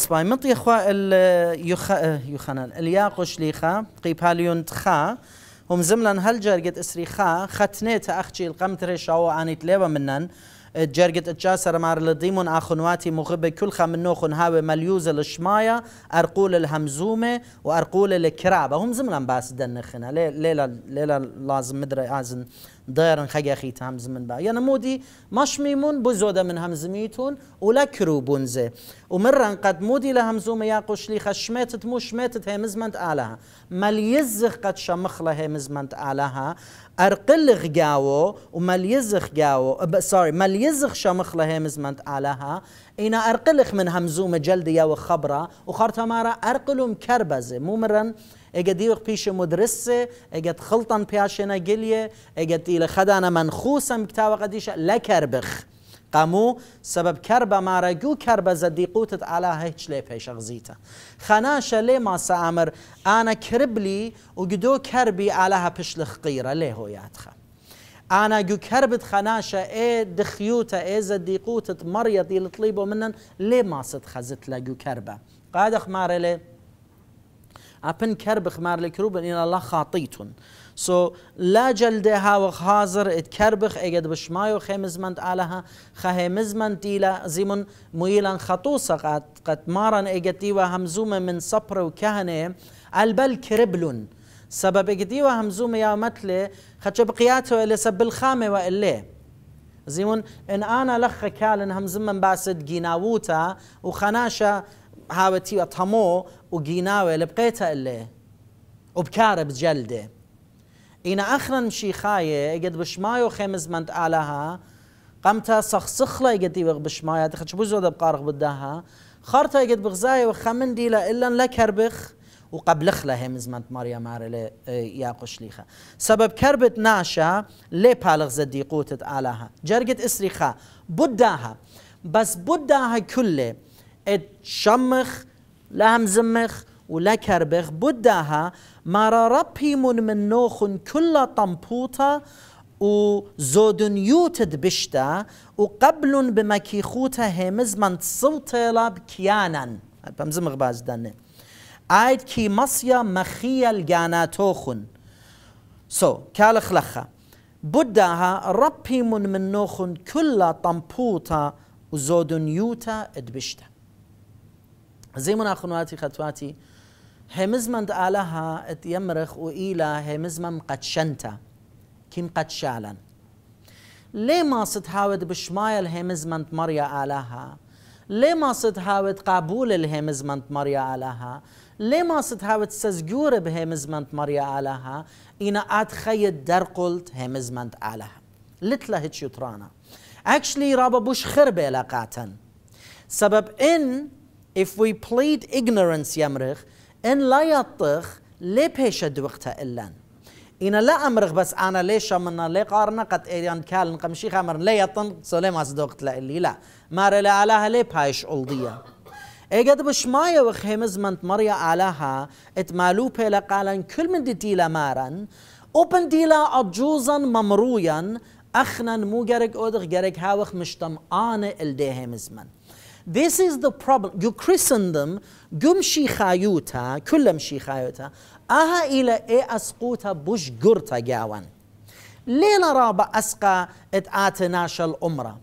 سباي مطي اخوا اليخ يخنان الياقوش ليخا قيب هاليون تخا هم زملن هل جرقت خا ختنيت اخشي القمت شاو عانيت ليبا منن جرقت اتجاسر مار لديمون اخنواتي مغب كل خا من نوخن هاوي مليوز الشمايا ارقول الهمزومة وارقول الكرابة هم زملن باس دنخنا ليلا ليلا لازم مدري ازن دەیان خەگەخی هەمزمن بە یەنە مودي مش ميمون بزودة من هەمزمیتون و لە کرو بونزێ و من ڕەنقەت يا لە هەمزومە یا قوشلی خەشمێتت و شمێتت هێمزمەند قد مەلیزخ قەت شەمخ لە هێمزمەند ئالەها ئەرقلغ گاوە و مەلیزخ گاوە ساری مەلیزخ شەمخ لە هێمزمەند ئالەها ئینە ئەرقلخ من هەمزومە جلد يا وخبرة و خەرتەمارە أرقلهم كربزة مو مرة اگه دیوق پیش مدرسه اگه خلطان پیاشنا گلیه اگه دیل خدانا من خوسم کتا و قدیش لکر بخ قمو سبب کرب ما را گو کرب زدی قوتت علا هیچ لی پیش اغزیتا خناش لی ما سامر أنا و گدو کربی علا ها پیش لخقیره لی هو ياتخا أنا جو كربت خناشة إيه دخيوتا إيه زديقوتت مريض يلطليبو منن ليه ما صد خزت لجو كربا قادخ مارلي أبن كرب خمار الكروب إن الله خاطيتون سو لا جلدها وخازر اتكربخ اجد بشمايو خيمزمنت عليها خيمزمنت الى زيمون ميلان خطوصة قد قد مارن اجتي وهمزومة من صبر وكهنة البل كربلون سبب اجتي وهمزومة يا متله خدش بقياته اللي سب الخامة والا زيمون ان انا لخ كالن همزمن باسد جيناوتا وخناشا هاوتي وطمو وقيناوي اللي بقيتها اللي وبكاره بجلده إنا أخرا مشي خاية قد بشمايو خمس منت آلها قمتا صخصخلا قد يبغ بشمايا تخش بوزو بقارغ بدها خارتا يقد بغزاي وخمن ديلا إلا لكربخ وقبلخ لها مزمنت مريم لي يا قشليخة سبب كربت ناشا لي بالغ زدي قوتت آلها جرقت إسريخا بدها بس بدها كله اتشمخ شمخ لا زمخ ولا كربخ بدها مرا ربي من من نوخ كل طنبوطة وزودن يوتد بشتا وقبل بمكيخوتا همز من صوت لاب كيانا بمزمغ باز دنه عايد كي مصيا مخيا الجاناتوخن سو so, كالخلخة بدها ربي من منوخن كل طمبوطة وزودن يوتا ادبشتا زي من أخواتي خطواتي همزمن آلها ات يمرخ وإيلا همزمن قد شنتا كم قد شالا لي ما صد هاود بشمايل همزمن مريا آلها لي ما صد هاود قبول الهمزمن مريا آلها لي ما صد هاود سزجور بهمزمن مريا آلها إنا أتخيل درقلت همزمن آلها لتلا هتشيطرانا اكشلي رابا بوش خربة لقاتا سبب إن If we plead ignorance يمرخ إن لا يطخ لي بيش دوقتها إلا إن لا أمرخ بس أنا ليش من لي قارنا قد إيران كالن قمشي خمر لا يطن سليم أصدقت لإلي لا ما لا علىها لي بهايش ألضية اجد مش مايا وخيمز منت مريا علىها اتمالو بيلا قالن كل من دي ديلا مارن اوبن ديلا اجوزا ممرويا اخنا مو جارك اودغ جارك هاوخ مشتم آن الديهم زمن This is the problem. You christen them قم شيخايوتا كلم شيخايوتا أها إلى إيه أسقوتا بوش قرتا جاوان لينا رابع أسقى اتآتناش الأمرة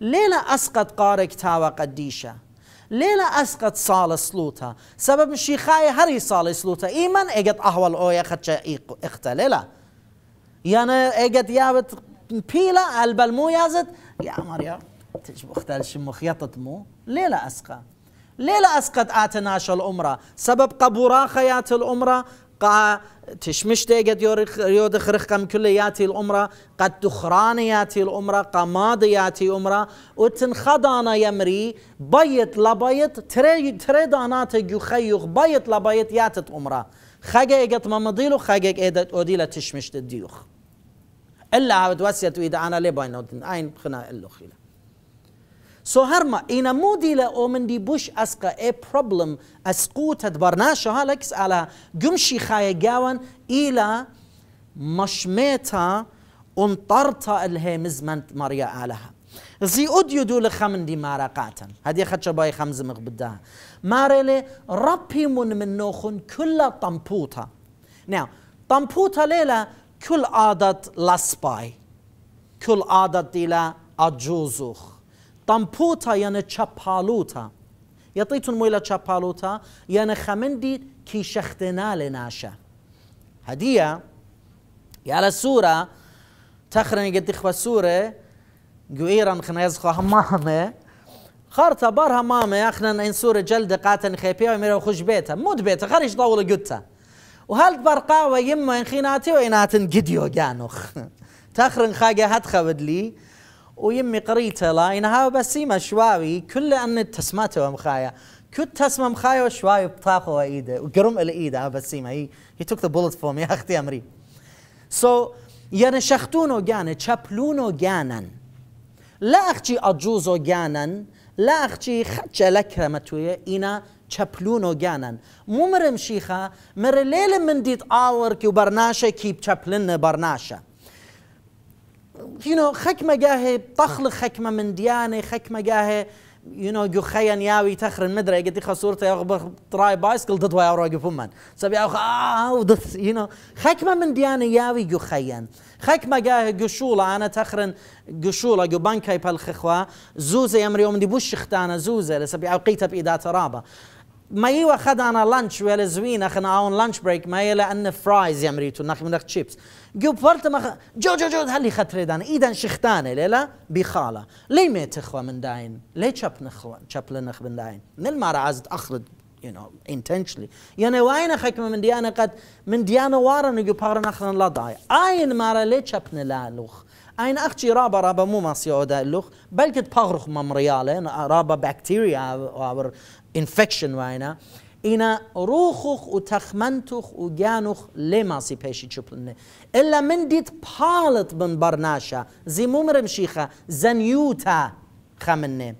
لينا أسقط قارك تاوى قديشة لينا أسقط صال سلوتا سبب شيخاي هري صال سلوتا إيمان إيقت أهوال أويا خدشة اختللا يعني إيقت يابت بيلا البلمو يازت يا مريم اختل خيطت مو ليلة أسقى ليلة أسقط آتناش الأمرة سبب قبورا خيات الأمرة قا تشمش تيجد يود خرخكم كلياتي الأمرة قد تخرانياتي الأمرة قماضياتي أمرة وتنخضانا يمري بيت لبيت تري تري دانات يخيخ بيت لبيت ياتت أمرة خاجة إجت مضيلو خاجة إجت أديلا تشمش الديوخ إلا عاود وسيت وإذا أنا لبينه أين خنا إلو خيله So herma ina modila از di bush aska a e problem asqutat barnasha halaks ala gumshi khaya gawan ila مشميتا انطرتا الهيمز منت ماريا آلها زي اوديو دول خمن دي مارقاتا هدي خدش باي خمز مغبدها لی ربی من من نوخون کلا طمبوتا نعم طمبوتا لیلا کل عادت لسپای کل عادت دیلا أجوزوخ طمبوتا يعني تشابالوتا يطيتون مويلة تشابالوتا يعني خمندي كي شختنا لناشا هدية يا سورة تخرن قد إخوة سورة قويرا خنيز خو همامة خارطة بار همامة أخنا إن سورة جلد قاتن خيبية وميرا وخش بيتها مود بيتها خارج طول قدتها وهل برقا ويما إن خيناتي وإناتن قديو جانوخ تخرن خاقة هتخبد لي ويمي قريته لا إنها بسيمة شواوي كل أن تسماته ومخايا كنت تسمى مخايا وشواوي بطاقة وإيده وقرم الإيدة بسيمة هي هي توك ذا بولت فور يا أختي أمري سو so, يعني شختونو جانا تشابلونو جانا لا أختي أجوزو جانا لا أختي خدش لكرمتوية إنا تشابلونو جانا مو مرم شيخة مر ليلة من ديت آور كي برناشة كيب تشابلن برناشة you know, خكمة جاه تەخل خكمة من دیانێ خەکمە گاهێ یونۆ گوخەیان یاوی تەخرن فمن سبي تڕای آه ودث آه، you know خكمة من خكمة جاه جو شولة أنا تخر جو شولة جو زوزە ئەمری زوزة يمر يوم دي بوش لە زوزة لسبي قیتە ئیداتە رابا ما مايوا خد انا لانش ولا زوين اخنا عون لانش بريك ما يلا أن فرايز يمريتو نخ من تشيبس جو فرت خ... جو جو جو هلي خطر دان إيدا شختانه ليلا بخاله لي ما تخوا من داين لي تشاب نخوا تشاب لنخ من داين من ما عزت اخرد you know intentionally يعني وين خك من ديانا قد من ديانا وارن جو بارن اخرن لا داي اين مارا لي تشاب نلالوخ اين أختي رابا رابا مو ماسي اودا اللوخ كت بغرخ مم رياله رابا بكتيريا اور انفكشن واينا إنا روخوخ و تخمنتوخ و گانوخ لیماسی پیشی چپلنه الا من ديت بالت من برناشا زي ممرم شیخه زنيوتا خمنه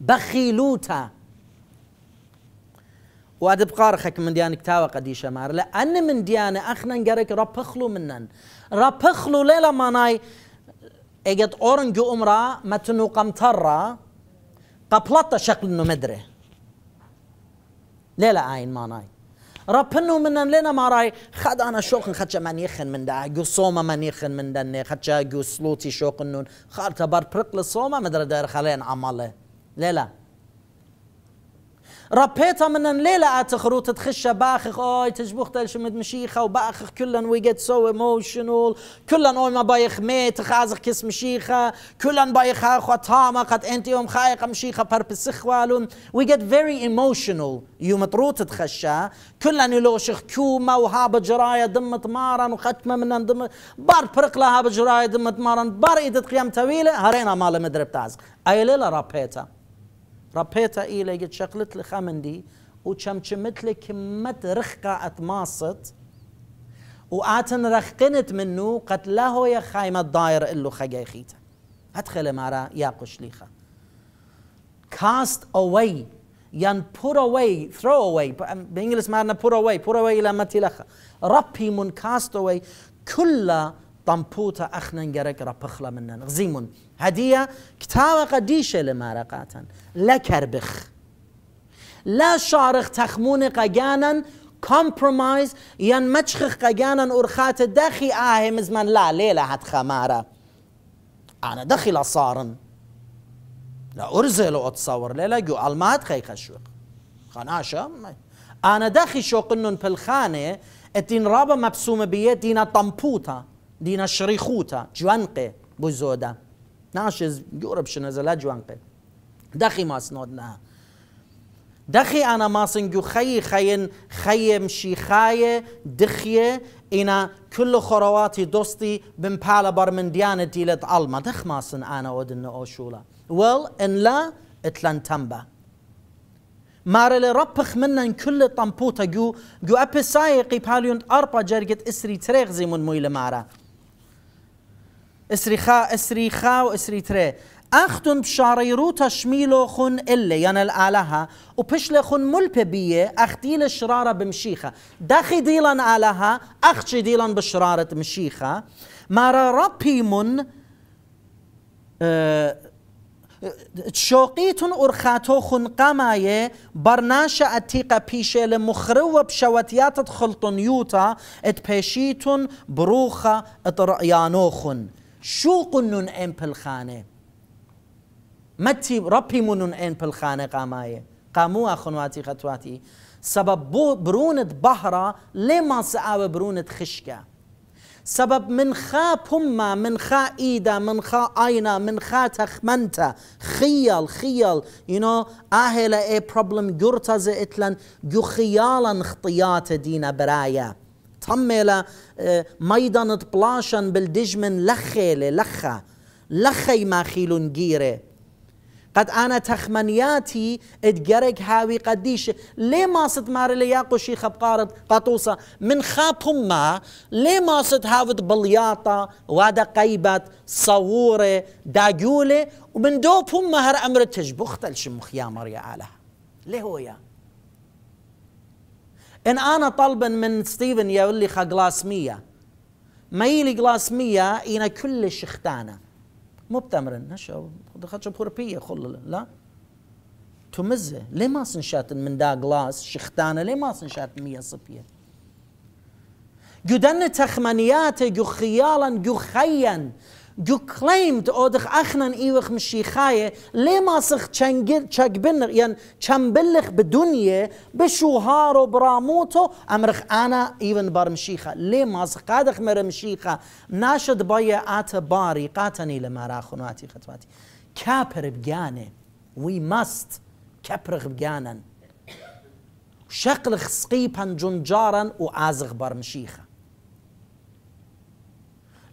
بخيلوتا و دبقارخك من ديانك تاوى قديشة مار لأن من ديان أخنا نقرك رابخلو منن رابخلو ليلة ماناي اجت اورنجو امرا متنو قمترا قبلطة شكل نو مدري ليلة عين ماناي ربنا منن لنا راي خد انا شوق خدش من يخن من دا جو صوما من يخن من دني خدش جو سلوتي شوق النون خالته بر برقل صوما مدري دار خلين عمله ليلة ربيتها من الليلة تخروت تخشى باخخ اوي تجبوخ تلشمد مشيخة وباخخ كلن وي جيت سو ايموشنال كلن اوي ما بايخ ميت خازخ كس مشيخة كلن بايخ اخو تاما قد انت يوم خايق مشيخة بربس اخوالون وي جيت فيري ايموشنال يوم تروت تخشى كلن يلوشخ كومة وهاب جراية دمت مارن وختمة من دم بار برق هاب جراية دمت مارن بار ايدت قيام طويلة هرينا مال مدرب تعزق اي ليلة ربيتها ربيت إلي قد شقلت لخمندي خمندي وشمشمت لك كمة رخقة أتماصت وآتن رخقنت منه قد له يا خايمة ضاير إلو خجاي خيتا أدخل مارا يا قشليخة cast away ين put away throw away بإنجلس مارنا put away put away لما تلخ ربي من cast away كل طمبوتا أخنا جرك ربخلا منن غزيمون هدية كتاوة قديشة لمارقاتا لا كربخ لا شارخ تخمون قجانا كومبرومايز ين متشخخ قجانا أرخات داخي آهي مزمن لا ليلة هات خمارة أنا دخل صارن لا أرزل أتصور ليلة جو ألمات خيخ الشوق خناشة أنا داخل شوق إنن في الدين رابا مبسومة بيه دينا طمبوتا دينا شريخوتا دینا شڕی خوتە جوانقێ بۆی زۆدا ناشێز دخي بشنە زەلا جوانقێ دەخی ماسنۆدنا دەخی ئانا ماسنگ و خەی خەین خەیە مشیخایە دخیە ئینا کل خۆڕەواتی دۆستی بم پالە بەرمندیانە دیلت ئەڵمە دەخ ماسن ئانەوە دنە ئۆشوڵە ان لا اتلان تەمبە مارە لە منن كل کل جو جو ابي سايقي پالیۆند اربا جەرگت اسري تريغزي من مويل لە اسريخا اسريخا تري اختن بشاريرو تشميلو خن اللي ين يعني الالها وبشل خن بيه اختيل الشرارة بمشيخة داخي ديلان الها اختي ديلان بشرارة مشيخة مارا ربي من أه أرخاتو خن قماية برناشا أتيقا بيشي لمخرو بشواتياتت خلطن يوتا ات بيشيتون بروخا ات رأيانوخن شو قنن ام بالخانه متي ربي منن ام بالخانه قامايه قامو اخواتي خطواتي سبب برونت بحرا لما سعاوي برونت خشكة سبب من خا بما من خا ايدا من خا اينا من خا تخمنتا خيال خيال يو نو اهل اي بروبلم جورتا زيتلان جو خيالا اختيات دينا برايا متحمله آه، ميدان طبلاشن بالدجمن لخيله لخا لخي ما خيلون جيره قد انا تخمنياتي اتجرك هاوي قديش ليه ما صد مار لي ياقو شيخ بقارد قطوسة من خابهم ما ليه ما صد هاوت بلياطة وادا قيبت صورة داجولة ومن دوبهم ما هر امر تجبختل شمخ يا مريا على ليه هو يا ان انا طلبا من ستيفن يقول خا قلاص مية ما يلي قلاص مية انا كلش اختانه مو بتمرن هشا دخلت بخربيه خل لا تمزه ليه ما سنشات من دا قلاص شختانه ليه ما سنشات مية صبيه جدن تخمنياته جو خيالا جو خيان geklemmt oder achnen iwig Mashiachai, lemasig chagbin yan be bedunye, o bramoto, amrich ana even bar Mashiacha. Lemasig qadig mer Mashiacha, nashad baye at bari, qatani mara khunati khatwati. Kaper bgane, we must kaper bganan. شقلخ سقيبا جنجارا وعازغ بار مشيخه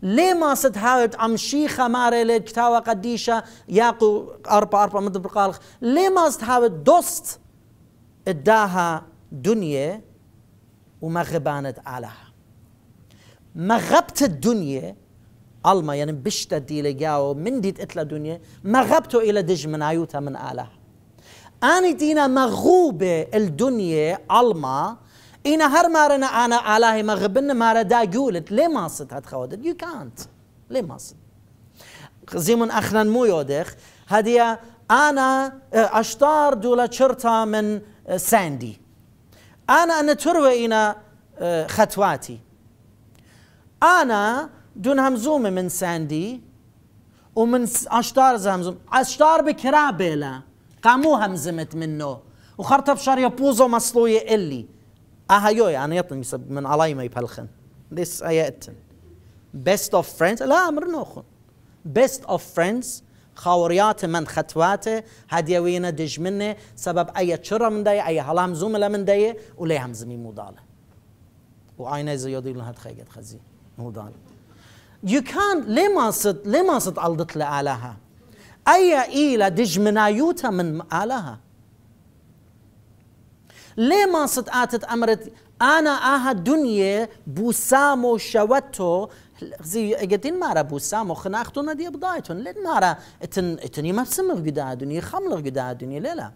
لي ما صد هاوت ام شيخه ماري لي كتاوا قديشه ياقو اربع اربع مد برقالخ لي ما صد هاوت دوست اداها دنيا وما غبانت ومغبانت ما غبت الدنيا الما يعني بشتا دي لي جاو من ديت اتلا دنيا غبتو الى دج من ايوتا من اله اني دينا مغوبه الدنيا الما إن هر مارنا أنا علاه غبنا مارا دا قولت ليه ما صد هاد خوادت you can't ليه ما صد زيمون أخنا مو يودخ هدية أنا آه، أشتار دولة شرطة من آه، ساندي أنا أنا تروي إنا آه، خطواتي أنا دون همزوم من ساندي ومن أشتار زمزم أشتار بكرابيلا قامو همزمت منه وخرطة بشار يبوزو مصلوية إلي ahajoj يو انا يطن من علي ما يبلخن ذس اياتن بيست اوف فريندز لا امر nochun. بيست اوف فريندز خاوريات من خطواته دج منه سبب اي شر من داي اي هلام زملا من داي ولي هم زمي موداله وعينه زيادي لها تخيجت خزي موداله you can't لما صد لما صد الدت لآلها اي ايلا دجمنايوتا من آلها لێ ماست آتت امرت آنا آها دنیا بوسام و زی زي اجتين مارا بوسام وخناختون دي بضايتون لی مارا اتن اتنی مفسم بسمغ دنیا دنيا خملغ دنیا لیلا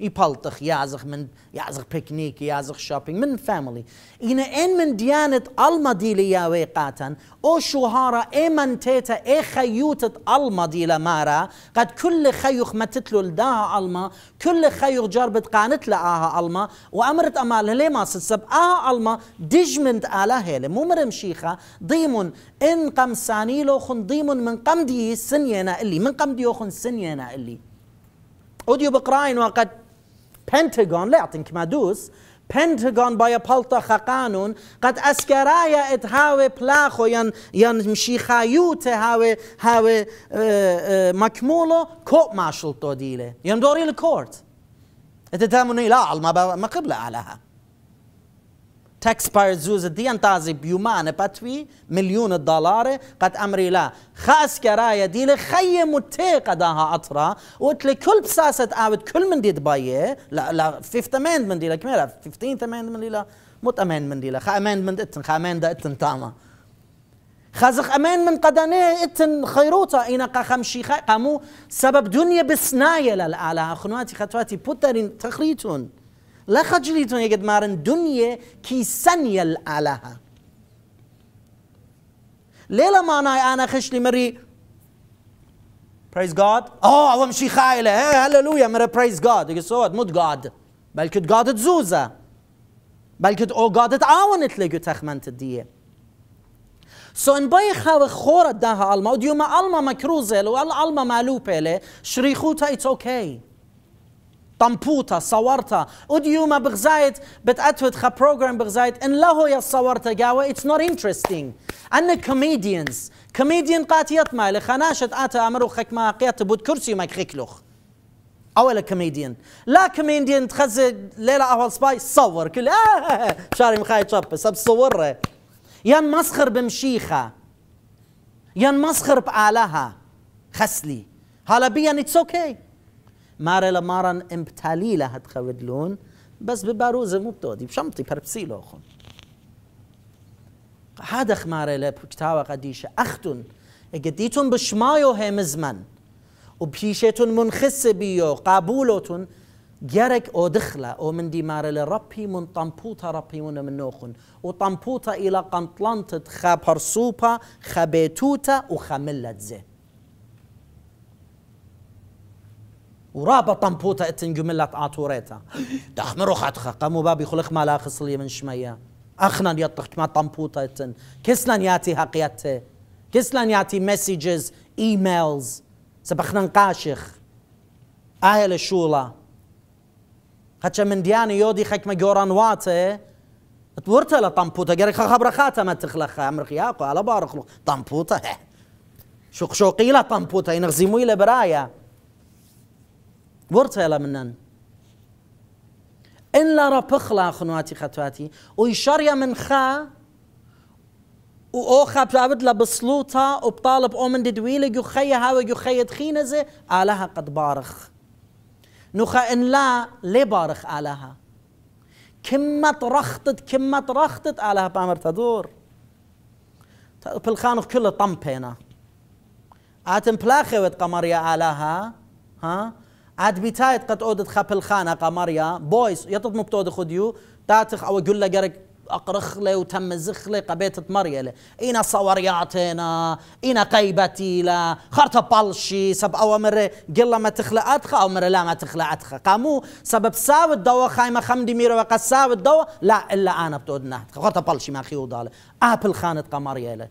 يبلطخ يازخ من يازخ بيكنيك يازخ شوبينج من فاميلي إن إن من ديانة المديلة يا ويقاتا أو شهارة من تيتا إي خيوتة المديلة مارا قد كل خيوخ ما تتلو لداها ألما كل خيوخ جربت قانت لآها ألما وأمرت أمال هلي ما ستسب آها ألما دجمنت آلا هلي مو مرم شيخة ضيمون إن قمساني لو خن ضيمون من دي سنينا اللي من قمدي خن سنينا اللي أوديو بقراين وقد بنتاغون لا ما دوس بنتاغون بايا بالطا خقانون قد أسكرايا ات هاوي بلاخو ين ين مشيخايوت هاوي هاوي مكمولو كو ماشلتو ديله ين دوري الكورت اتتامني لا علما ما قبل علىها تاكس باير زوز دي انتازي بيومان باتوي مليون الدولار قد امري لا خاص كرايا دي لخي متيقة داها اطرا وقلت لي كل بساسة اوت كل من دي دباية لا لا فيفت اماند من دي لك ميرا فيفتين اماند من دي لا موت اماند من دي لا خا اماند من اتن خا اماند دا اتن تاما خازخ امان من قدانه اتن خيروتا اين قا خمشي قامو سبب دنيا بسنايه للآلة خنواتي خطواتي بوترين تخريتون لا خجليتون يا مارن دنيا كي سنيا الآلهة ليلة ما أنا أنا خشلي مري praise God أوه أوام شي خايلة هي هللويا مري praise God يقول سواد مود God بل كت God تزوزة بل كت أو God تعاونت لقو تخمنت الدية سو ان باي خاو خورة داها ألما ما ألما مكروزة لو ألما مالوبة لي شريخوتا it's okay طمبوتا صورتا ما بغزايت بتأتوت خا بروجرام بغزايت ان لهو يا صورتا قاوة it's not interesting أنا كوميديانز كوميديان قاتيت مالي خناشت آتا أمرو خك ما قيت بود كرسي ماك خكلوخ أولا كوميديان لا كوميديان تخزي ليلة أول سباي صور كل آه شاري مخاي تشب سب صور يان مسخر بمشيخة يان مسخر بآلها خسلي هلا بيان it's okay ماره لمارن امبتالي لهد خودلون بس بباروزه مو بتودي بشنطي بربسي لوخن هذا خماره لبكتاوه قديشه اختن قديتون بشمايو هم زمن وبيشتون منخس بيو قابولتون جرك او دخله او من دي مار لربي من طنبوطة ربي من منوخن وطنبوطة الى قنطلنت خا و خبيتوتا وخملت زين ورابا طمبوتا اتن جملة عطوريتا دخمر وخاتخا قاموا بابي خلق مالا خصلي من شمية أخنا يطخت ما طمبوتا اتن كسلن ياتي هقيته كسلن ياتي مسجز ايميلز سبخنا نقاشخ أهل الشولة خاتشا من دياني يودي خاك ما جوران واتي تورتا لا طنبوتا قالك خبر خاتا ما تخلخا عمرك ياقو على بارخلو طمبوتا شوق شوقي لا طنبوتا ينغزيمو إلى برايا وەرتێڵە منەن ئەن لەڕە پخلا خنواتی خەتواتی ئۆی شەڕە من خا و خاپلاوت لە بسلو تا ئۆپتاڵب او من جو لە هاو جو گوخەیەت خینەزێ آلها قد بارخ نخا ان لا لي بارخ ئالەها كما ترختت كما ترختت على بامر تدور بالخانق كله طمبينا عاتم ويت قمر يا آلها ها عاد بيتايت قد اودت خبل خانة قمريا بويس يطط مبتود خديو تاتخ او قل قرق اقرخ لي وتمزخ لي قبيت تمريلي اينا صورياتنا اينا قيبتي لا خرطة بالشي سب اوامر قل ما تخلى ادخا او مر لا ما تخلى ادخا قامو سبب ساو الدواء خايمه خمدي ميرو وقساو الدواء لا الا انا بتود نهدخا خرطة بالشي ما خيو ضال ابل خانة قمريلي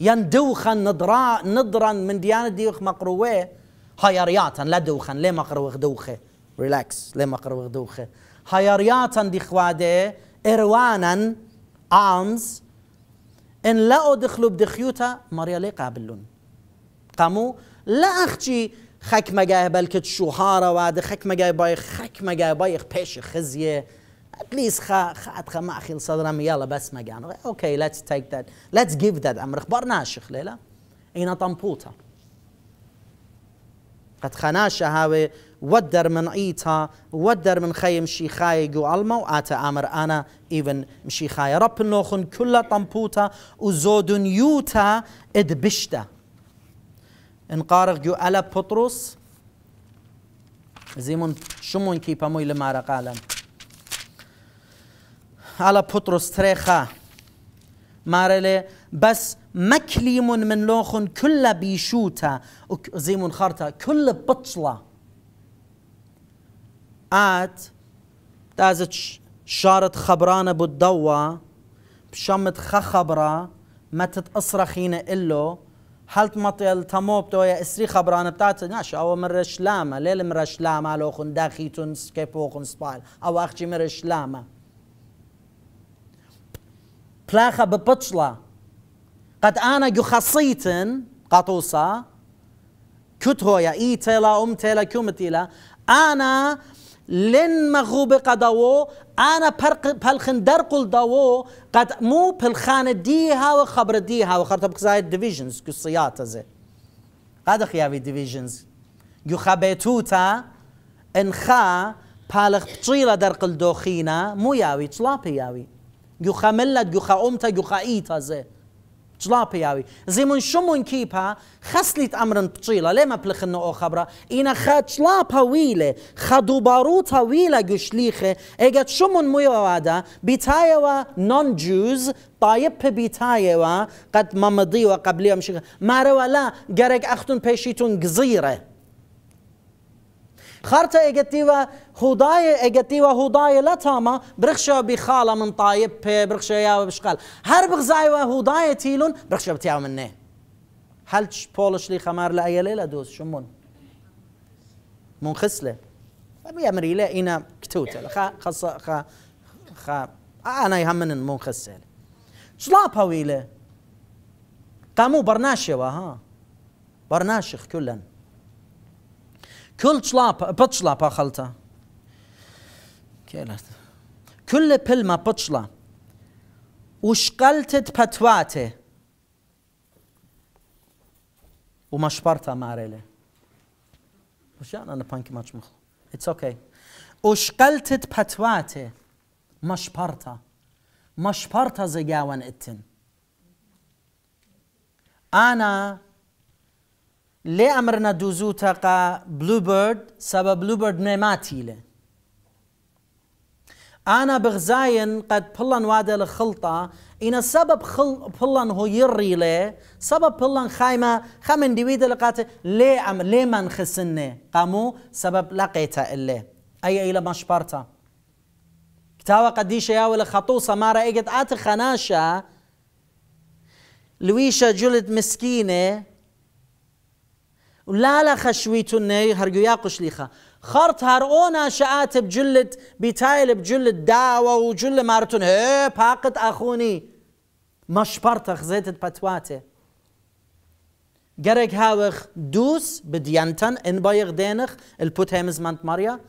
يندوخا نضرا نضرا من ديانة ديوخ مقرويه هيرياتا لا دوخا ليه مقر وغدوخه ريلاكس ليه مقر وغدوخه هيرياتا دي خواده اروانا آمز ان لا دخلوا بدخيوتا ماريا لي قابلون قامو لا اختي خك ما مجاه بلكت شهارة وعد خك ما جاي باي خك ما جاي باي بيش خزيه اتليس خا خات خا ما اخيل صدرم يلا بس ما مجان اوكي ليتس تيك ذات ليتس جيف ذات امر اخبار ناشخ ليلى اينا طمبوطه قد خناش خەناشە ودر من دەرمن ئیتا وە دەرمن خەیم شیخایە گوعلمە و ئاتە ئامرانە ئیون مشیخایە ڕەپنۆخن کولە تەمپوتە و زۆدون یوتا ئد بشتە. انقارغ گو ئەلە پتروس زیمون شمونکی پەمووی لە مارەقالم. ئەلە پتروس ترێخە مارە لێ بس مكليمون من لوخن كل بيشوتا زيمون خرطة كل بطلة آت تازت شارت خبرانة بالدوا بشمت خخبرة ما تتأصرخين إلو هل تمطيل تموبتو يا اسري خبرانه بتاعت ناش او مرش لاما ليل مرش لاما لوخن داخيتون داخي سبال او اخجي مرش لاما بلاخه ببطلة قد انا قطوسا كتو يا اي تيلا ام تيلا كوم تيلا انا لن مغوب قدوو انا بلخن درقل دو قد مو بلخان ديها وخبر ديها وخرطة بقزاية ديفيجنز قصيات زي قد خيابي ديفيجنز جو خبيتوتا انخا بالخ بطيلة درقل دوخينا مو ياوي تلاپي ياوي جو خملت جو خأمتا جو خايتا زي چلا پیاوی زیمون شمون کیپا خسلیت امرن پچیلا لیما پلخن او خبره اینا خا چلا پویله خا دوبارو تاویلا گشلیخه اگه شمون مویواده بیتایوا نون جوز طايب بيتايوا قد ممضي وقبليهم شغل ما روا لا بيشيتون قزيره خارطة اجتيوا هداية اجتيوا هداية لا تاما برخشة بخالة من طايب برخشة يا بشقال هر بغزايوا هداية تيلون برخشة بتياو منه هلش بولش لي خمار لأي ليلة دوس شمون خسله أبي أمري لا إنا كتوتة خا خص خا خا أنا يهمن منخسلة شلاب هويلة قاموا برناشة وها برناشخ كلن كل شلاب بتشلا بخلتا كيلت كل بل ما بتشلا وشقلتت بتواته وما شبرتها ماريلي وش يعني انا بانكي ماتش مخ اتس اوكي وشقلتت بتواته ما شبرتها ما شبرتها زقاوان اتن انا لي أمرنا دووزوو تەقا بلوبرد سەبە بلوبرد نێماتی لێ ئانا بغزاین قەت قد وادە لە خڵتە إن سەبب پڵەن هۆیڕی لێ سەبە پڵەن خایمە خەمن دیویدە لە قاتە لێ لي لێمان خسنێ قاموو سەبب قامو سبب ئەی ئەی لە مەشپارتە کتاوە قەدیشە یاوە لە خەتۆ سەمارە ئەگەت آت خەناشە لویشە جلد مسکینێ لا خشويت هرجو ياقش ليخا خرط هرقونا شعات بجلد بتايل بجلد دعوة وجل مارتون هي باقت أخوني مش مشبرت خزيت بتواته جرق هاوخ دوس بديانتن إن بايغ دينخ البوت هيمز مانت ماريا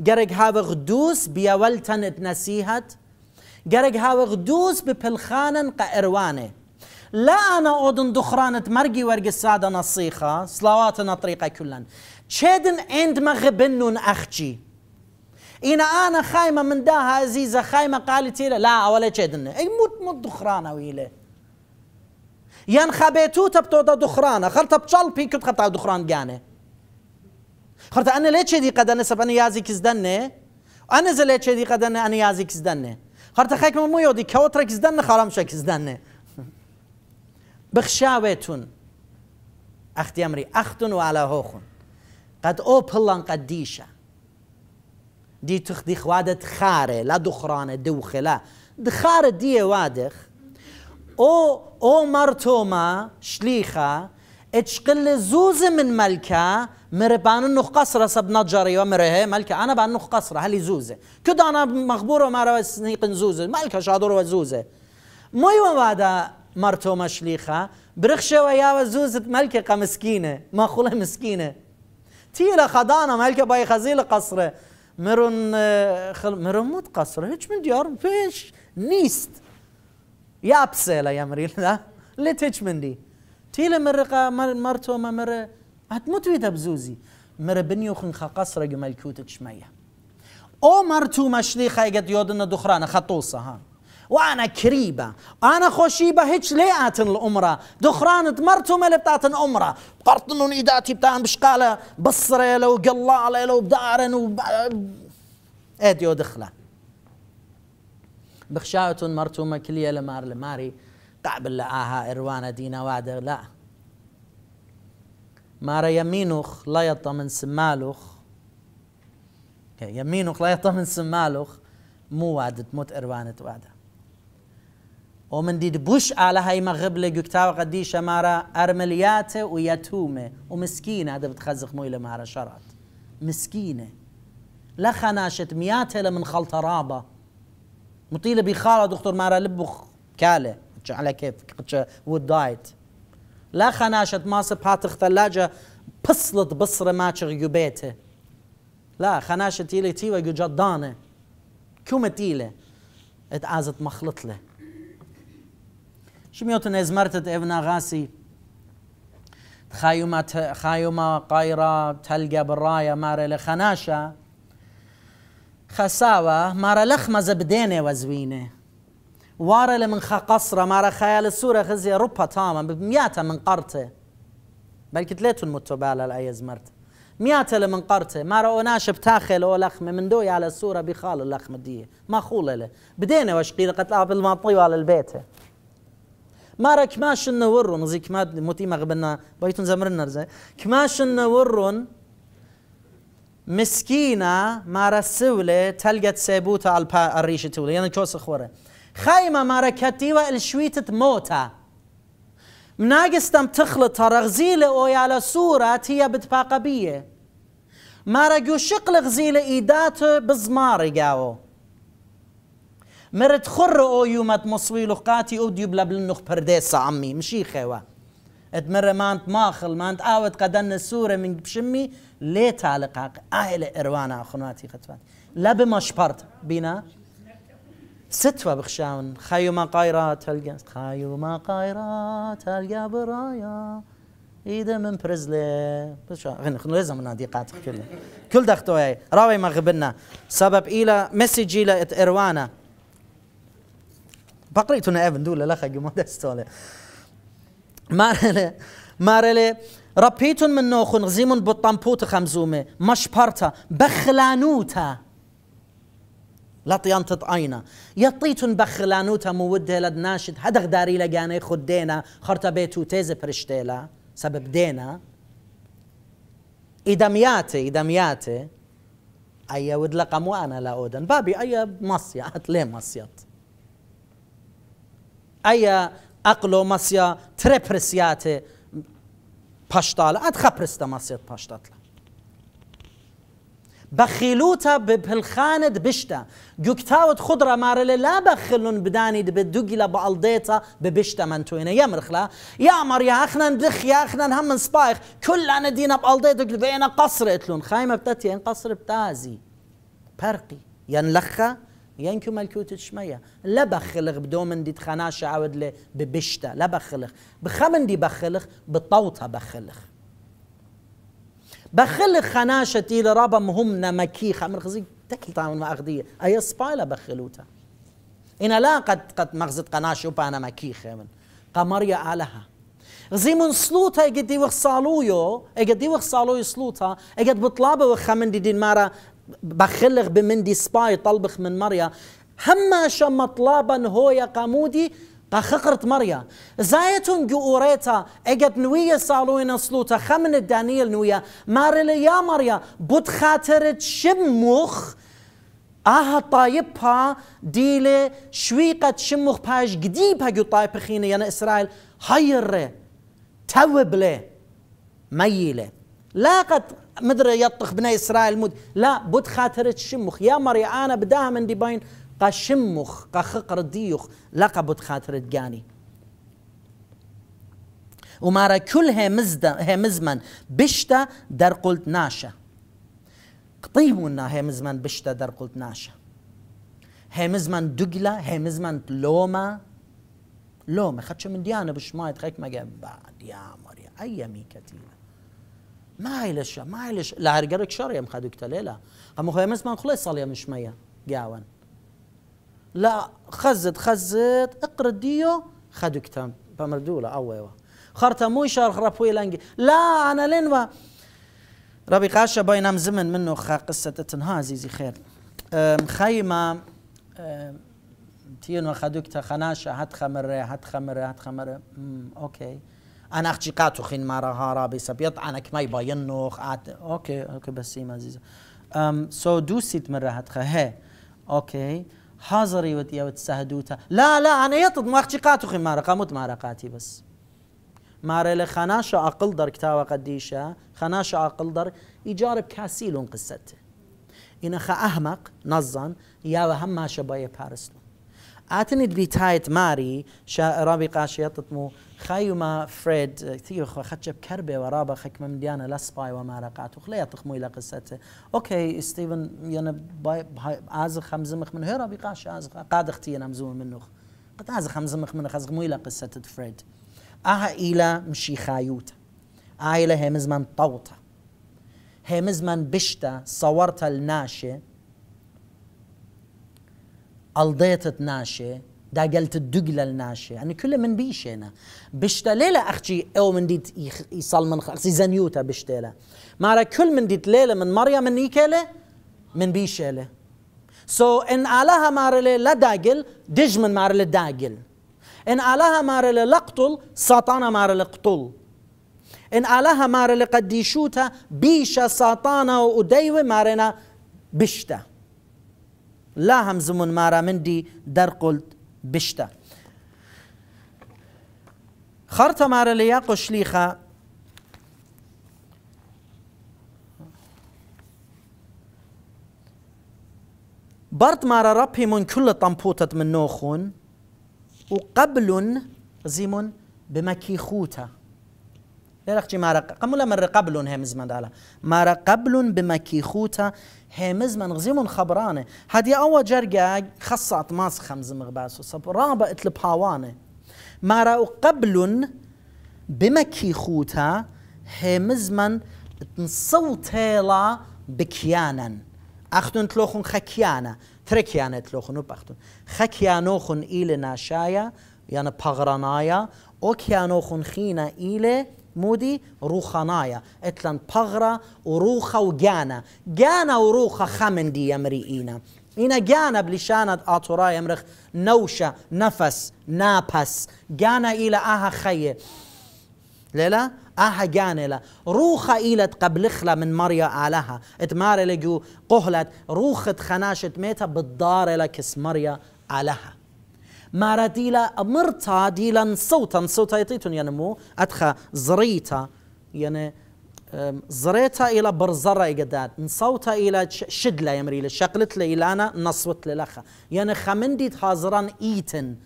جرق هاوخ دوس بيولتن اتنسيهت جرق هاوخ دوس ببلخانن قإروانه لا أنا أودن دخرانة مرقي ورق السادة نصيخة صلواتنا طريقة كلن تشيدن عند غبنون أخجي إنا أنا خايمة من داها عزيزة خايمة قالت لا ولا تشيدن أي موت موت دخرانة ويلي ين خبيتو تبتو دا دخرانة خلطة بشالبي كنت خلطة دخران جاني خلطة أنا ليش دي قد أنا سبني يازي كزدني أنا زليت شدي قد أنا أنا يازي كزدني خلطة خيك مو يودي كوترك زدني خرام شك زدني بخشاوتون اخت يمري ئەمری وعلى والا قد او بلان قد ديشا دي تخ دي خوادت خاره لا دخران دوخڕانە دوخێلا دخار دي وادخ او ئۆ مەرتۆمە شليخا اتشقل زوز من ملكة مربان نخ قصرة سبنا جري ومره ملكا أنا بان نخ قصرة هلي زوزة كده أنا مخبور وما روا سنيق زوزة ملكة شادور وزوزة مو يوم بعد مشليخة برخشة ويا وزوزة زوزت مسكينة ما خلها مسكينة تيلا خدانا ملكة باي خزيل قصرة مرون اه، مرون موت قصرة هیچ من ديار فيش دیارم پێش نیست یا پسێ لە یەمریلدا لێ تێچ مندی تیلە مرقە مرتۆمە مرە ئەتمتوی دەبزوزی مرە بنیوخن خە قەسرەگە ميا او مرتو مشليخة يقد يودنا یۆدنە خطوصة ها وانا كريبه انا خوشيبه هيك لياتن الامره دخران دمرتو اللي بتاتن امره بقرطنون ايداتي بتاعن بشقاله بصره لو قلاله لو بدارن وب... اديو دخله بخشاوتن مرتومه كليه لمار لماري قابل لآها إروانا دينا وادر لا مارا يمينوخ لا يطمن من سمالوخ يمينوخ لا يطمن من سمالوخ مو وعدت موت اروانت وادر ومن من دید بوش ئالە های مەغب لە گوکتاوە قەدی شەمارە ئەرملیاتە و یەتومێ و مسکینە دەبت خەزخمۆی لە مسكينة لا خناشت مياته لمن خلطة رابة مطيلة بخالة دكتور مارا لبخ كالة على كيف ود دايت لا خناشت ماس باتخ ثلاجة بصلت بصرة ما تشغي لا خناشت تيلي تيوة جدانة كومة تيلة ات مخلط له شميوتن ازمرتت ابنا غاسي خايمة خايمة قايرا تلقى بالراية مار لخناشا خساوة مار لخمز بديني وزويني وارة من خا قصرة خيال السورة خزي ربا تاما بمياتا من قرته بل كتليتون متبالة لأي زمرت مياتا من قرته مار أوناش بتاخل أو لخمة من دوي على السورة بخال اللخمة دي ما خولة له بديني وشقيلة قتلها بالماطي على البيت مارە کماشن نەوەڕۆن نزی کمات متی مەغبنا بەیتون زەمرن نەرزە کماشن نەوەڕۆن مسکینە مارە سولێ تەلگەت سێبووتە ئەلپا ئەڕیشی تولە یەنە کۆسە خۆرە خایمە مارە کەتیوە ئەلشویتت مۆتە مناگستم تخلە تەڕەغزی لە سورة هي بتفاقبية مارە گوشق شقل غزيلة إيداته بزماري بزماڕیگاوە مرت خر او يومت مصوي قاتي او ديوب نخ برديسة عمي مشي خوا اد مرة مانت ماخل مانت اوت قدن السورة من بشمي ليه تعلقاق آهل إروانا خنواتي خطواتي لب مشبرت بنا ستوى بخشاون خيو ما قايرات هلقا خيو ما قايرات هلقا برايا إذا من برزلي بشو غني خنو لازم نادي قاتل كله كل هاي راوي ما غبنا سبب إلى مسج إلى إروانا Paklitu na evendule lahagim odestole. Marele, marele, ربيتون من نوخون غزيمون بطنبوت خمزومة مشبرتا بخلانوتا لا طيانتت تطعينا يطيتون بخلانوتا مودة لد ناشد هذا لقاني لقانا دينا خرطة بيتو تيز برشتيلا سبب دينا إدمياتي إدمياتي أيا ودلق أموانا لا أودن بابي أيا مصيات ليه مصيات ئەیە ئەقلۆ مەسیە ترێ پرسیاتێ پشتال ئەت خەپرستە مەسێت پاشتاتلا بەخیلوتە بپلخانت بشتە گوکتاوت خود ڕەمارە لە لا بەخلون بدانیت بە دوگی لە بەڵدێتە ببشتە من توێنە یەمرخلا یا مەریاخنن هم من سپایخ کلانە دینە بەڵدێ دو بێنە قصر اتلون خایمە بتە تێن قصر بتازی پەرقی یەن لەخە یەنکی و مەلکوت لا لە بدومن خلق بدۆ مندی خەنا شعود لێ ببشتە لە بە خلق بخە مندی بخلق خلق بتەوتە بە خلق بە خلق خەناشەتی مهم نەمەکی خمر خزی تەکیتان ماغدیە ئەیە سپای لە بە بخلوتا إن لا قد قد مغزت قناش وبانا مكيخة من قمرية علىها زيمون سلوتا قد يوخ صالويو قد يوخ صالوي سلوتا يجد بطلابة وخمن دي دين مارا بخلغ بمندي سباي طلبخ من مريا هما شم طلابا يا قامودي بخقرت مريا زايتون جوريتا اجت نوية سالوين سلوتا خمن الدانيل نوية مارلي يا مريا بود خاطرت شموخ آها طايبها ديلي شويقة شموخ باش قديبها جو طايب خيني يعني إسرائيل هير توبلي ميلة لا قد مدري يطخ بني اسرائيل مود لا بود خاطر تشمخ يا مري انا بداها من ديباين قا شمخ قا خقر ديوخ لقى بود خاطر تجاني را كل هي مزمن بشتا در قلت ناشا ونا هي مزمن بشتا در قلت ناشا هي مزمن دقلة هي مزمن لوما لوما خدش من ديانا خيك ما يتخيك بعد يا مريم أيامي ميكاتيل ما عيلش ما عيلش لا عرجرك شر يا مخدوك تليلا هم خوي مس ما نخلص صلي يا مش ميا جاون لا خزت خزت اقر ديو خدوك تام بمردولا او ايوه خرطة مو شرخ ربوي لانجي لا انا لينوا ربي قاشا باينام زمن منه خا قصة تنها عزيزي خير خيمة تين وخدوك خناشة هات خمرة هات خمرة هات خمرة اوكي انا اختي قاتو خين مارا هارا بيسبيط انا كما يبا ينوخ عت... اوكي اوكي بس ايم عزيزه ام سو دو سيت مره راحت خه اوكي حاضري ودي وتسهدوتا لا لا انا يطد ما اختي قاتو خين مارا قاموت مارا قاتي بس مارا لخناشة اقل در كتاوة قديشة خناشة اقل در يجارب كاسيلون قصته إن أخا أهمق نظن يا وهم ما شبايا بارسلون ماري شا رابي بیتایت ماری ڕابی قاشیەتت و خایومە فرێد تیخ خەچە بکەر بێوە ڕابە خەکمە دیانە وما سپایوە مارەقات و خلەیە تخمۆی لە قسەتە ئۆکەی باي یەنە ئاز مخ من قاد اختي انا مزوم نەمزوم قد قەت ئاز مخ من خەزمووی لە قسەتت فرێد ئاها ئیلا مشی خایوتە ئایلە هێمزمان تەوتە هێمزمان بشتا سەوەرتە الناشئ الضيت تناشي دا قلت الدقلة الناشي يعني كله من بيش هنا بشتا ليلة أخجي أو من ديت يصل من خلصي زنيوتا بشتيلة مارا كل من ديت ليلة من مريم من نيكيلة من بيشيلة سو so, إن آلها مارلي لا داقل دج من مارلي داقل إن آلها مارلي لقتل ساطانا مارلي قتل إن آلها مارلي قديشوتا بيشا ساطانا وديوي مارنا بشتا لا زمون مارا دي در قلت بشتا خرطة مارا لياقو شليخة برد مارا ربي من كل طنبوتة من نوخون وقبل زمون بمكيخوته لرخچی مارا قمولا مر قبلون همزمن دالا مارا قبلون بمکی خوتا همزمن غزيمون خبرانه هدي اول جرقا خصت ماس خمز مغباس صب رابا اتل بهاوانه مارا قبلون بمكي خوتا همزمن تنصوت هلا بكيانا اختون تلوخن خكيانا تركيانا تلوخن وبختون خكيانوخن إلى ناشايا يعني بغرنايا أوكيانوخن خينا إلى مودي روخانايا اتلان بغرا وروخا وجانا جانا وروخا خمن دي يمري اينا اينا جانا بلشاند اتورا يمرخ نوشا نفس ناپس جانا الى اها خيه للا اها جانلا روخا إيلت قبلخلا من مريا آلها اتمار لجو قهلت روخت خناشت ميتا بالدار لك اسمريا آلها ماراديلا مرتا ديلا صوتا صوتا يطيتون ينمو أدخى زريتا يعني زريتا إلى برزرة إقداد نصوتا إلى شدلة يمري لشقلت إلى أنا نصوت للأخا يعني خمندي تهازران إيتن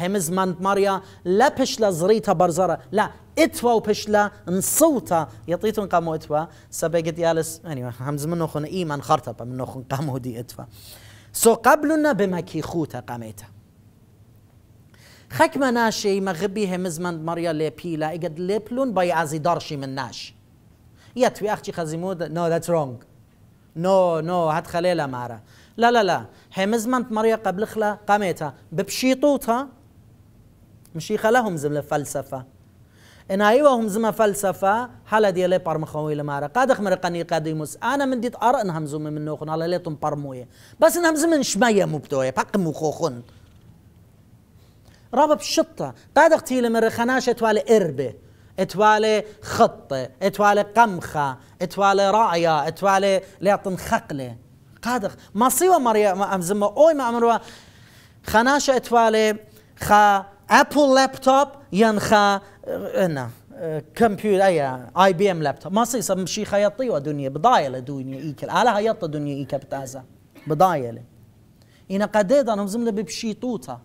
همز من ماريا لا بشلا زريتا برزرة لا اتوا وبشلا نصوتا يطيتون قامو اتوا سبقت يالس يعني همز من نخون ايمان خرطبة من نخون قامو دي اتوا سو قبلنا بما كي خوتا قاميتا ما ناشەی مەغبی هێمزمەند مەریە لێپیلا اجد لێپلون باي عزی دارشي من ناش یە توی ئەخچی خەزیمود نۆدەت ڕۆنگ نۆ نو نو هات خليلا مارا لا لا لا هێمزمەند مەریە قبلخلا قامێتە بپشیتوتە مشي خلاهم زم فلسفه ان ايوه هم زما فلسفة هلا دي لي برمخوي لمارا قاد خمر قني قديموس أنا من ديت أرى إنهم زم من نوخن على ليتم بارمويه بس إنهم زم من شمية مبتوية بق مخوخن رابا بشطة قاد اقتيل من رخناش اتوالي إربة اتوالي خطة اتوالي قمخة اتوالي راعية اتوالي ليعطن خقلة قادق ما سوى مريم أمزمة أوي ما أمروا خناش اتوالي خا أبل لابتوب ينخا آه، انا كمبيوتر آه، اي اي بي ام لابتوب ما سي مشي خيطي دنيا بضايله دنيا ايكل على هيطه دنيا ايكل بتازا بضايله انا قد انا مزمله ببشيطوطه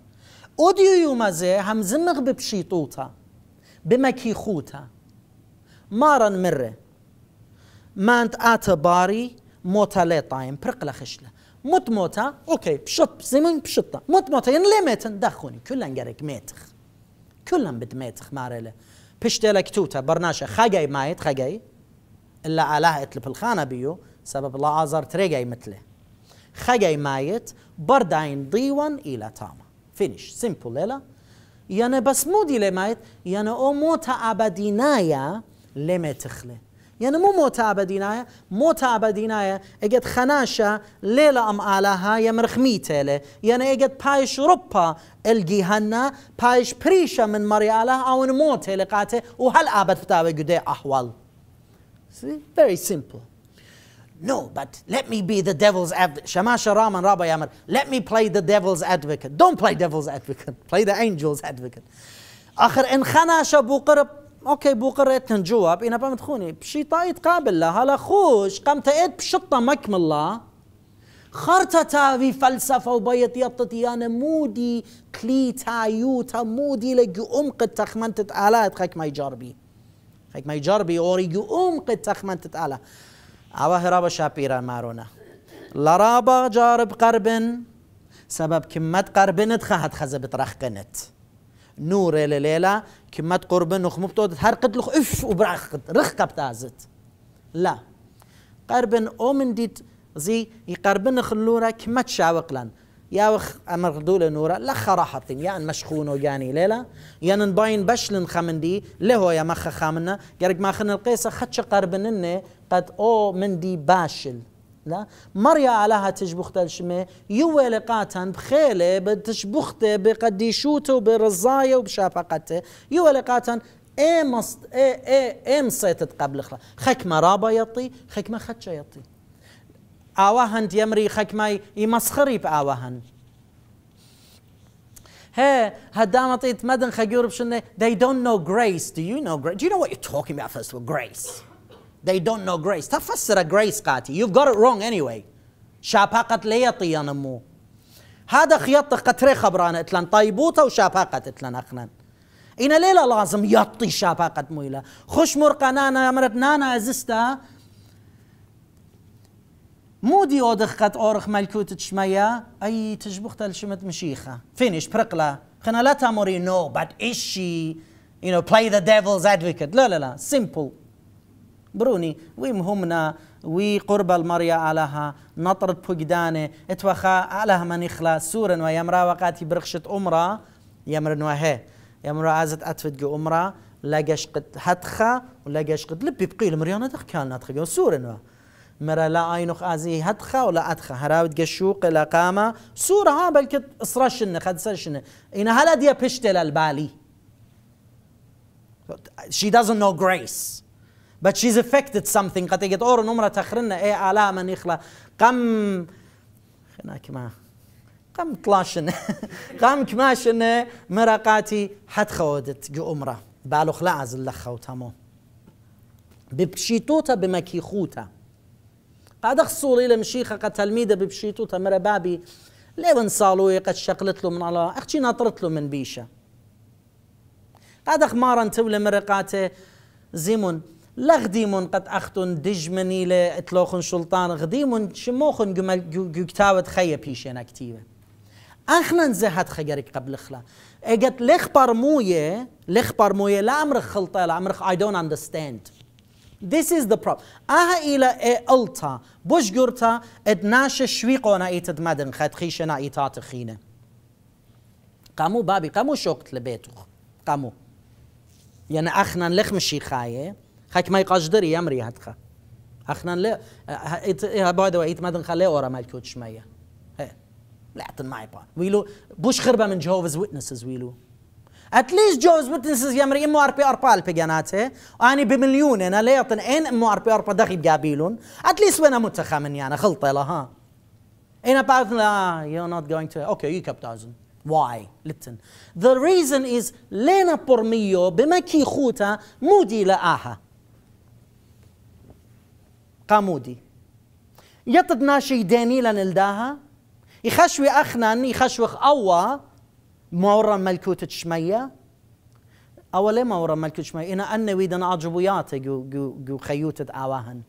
اوديو يومازي هم زمغ ببشيطوتا خوتا مارا مره مانت آتا باري موتا لي طايم برقلة خشلة موت موتا اوكي بشط زمن بشطة موت موتا ين لي ميتن دخوني كلن قرق ميتخ كلن بد ميتخ ماريلا بشتلك توتا برناشا خاقاي مايت خاقاي إلا آلاه اتلب الخانة بيو سبب الله آزار تريقاي مثله خاقاي مايت برداين ضيوان إلى تام finish, simple, jela? Jene basmudi le majt, jene o mota abadinaja le metihle. يعني مو موت أبدينايا موت أبدينايا إجت خناشا ليلة أم علىها يا مرخميتة يعني إجت بايش ربا الجهنة بايش بريشا من مري على أو موت لقاته وهل أبد فتاوي قد أحوال سي فيري سيمبل No, but let me be the devil's advocate. Shamasha Raman Rabbi Yamar, let me play the devil's advocate. Don't play devil's advocate, play the angel's advocate. اخر ان خناش ابو قرب اوكي بو قريت نجواب انا بمتخوني بشي طايت قابل لها لا خوش قمت ايد بشطه مكمل الله خرطة تاوي فلسفة وبيت يطتي أنا مودي كلي تايوتا مودي لجو أمق تخمنت آلات خيك ما يجربي خيك ما يجربي أوري جو أمق تخمنت آلات او هرابا بە مارونا لرابا جارب قربن سبب كمت قربنت خهت خزة قنت نور الليلة كمت قربن وخمبت قد لخ اف وبرخ قد رخ قبتازت لا قربن او من ديت زي يقربن خلورا كمت شاوق شاوقلن وخ امر دوله نورا لخ راحتين يا ان مشخونو ليلا يعني يا ان باين بشلن خمندي لهو يا مخ خامنا قرق ما خن القيسه خدش قربنني قد او مندي باشل لا مريا علىها تشبخت الشمه يو لقاتا بخيله بتشبخته بقديشوته برزايه وبشافقته يو لقاتا اي مص اي اي اي مصيتت قبل خلا خك ما رابا يطي خك ما خدش يطي آواهن ئاوا خکمای ای مسخری ئیمەسخڕی آواهن ئاوا هەن. Hey, مدن Madan بشنه they don't know grace. Do you know grace? Do you know what you're talking about first of all? Grace. They don't know grace. تفسر grace قاتی You've got it wrong anyway. شاباقت ليطي ينمو. هذا خيط قتري خبرانة اتلان طيبوتا وشاباقة اتلان اخنان. إن ليلة لازم يطي شاباقة مويلة. خش مرقة نانا مرت نانا ازستا مو دي أودخ قد أورخ ملكوت تشميا أي تشبخ تلشمت مشيخة فينيش برقلا خنا لا تاموري نو بعد but is she you know play the devil's لا لا لا simple بروني وي مهمنا وي قرب المريا علىها نطرد بوجدانه اتوخا علىها من يخلا سورا ويمرا وقاتي برخشت أمرا يمرن وهي يمرا عزت أتفد أمرا لا قد هتخا ولا قد لبي بقيل مريانا دخ كان تخيون سورا مرا لا اينخ ازي هتخا ولا ادخا هراود قشوق لا قامة سورة ها بلك اصرشن سرشن إن هلا دي بشتل البالي she doesn't know grace but she's affected something قد يجد اور نمره تخرنا اي آلا من يخلا قم خنا كما قم طلاشن قم كماشن مرقاتي حد خودت جو أمرا بالو خلا عزل لخوتامو ببشيتوتا بمكيخوتا اخصول الى مشيخه قد تەلمیدە ببشيتو تمر بابي بابی لێون قد شقلت له من الله اختي ناتڕت له من بیشە قاعدە خمارن تو لە مرقاتێ زیمون لەغدیمون قەت ئەختون سلطان غديمون شموخن جمال غدیمون چمۆخن گوکتاوت خەیە اخنا نزهد خجرك قبل خلا اجت لخبر مويه لخبر مويه لا امر خلطه لا امر I don't understand. This is the problem. Aha ila e ulta, bush gurta et nashe shviqo na itad madin khat khishe na itat khine. Kamu babi, kamu shokt lebetuch. Kamu. يعني اخنا لخ مشي خايه خك ما يقصدر يمري هدخه اخنا لا ها بعد وقت ما دنخلي اورا مالكوت شميه لا معي با ويلو بوش خربه من جهوفز ويتنسز ويلو اتليست جوز متنسز يمر ام ار بي ار اربا البيجاناتي اني بمليون انا ليطن ان ام ار بي ار اربا دخي بقابيلون اتليست وانا متخا مني انا خلطه لها انا بعد لا يو نوت جوينج تو اوكي يو كاب دازن واي لتن ذا ريزن از لينا بورميو بما كي خوتا مودي لآها. قامودي. يطد ناشي دانيلا نلداها يخشوي أخنا يخشوي أوا مورا ملكوت شمية أولي مورا ملكوت شمية إنا أنا ويدن عجبياتي جو, جو, جو خيوت عواهن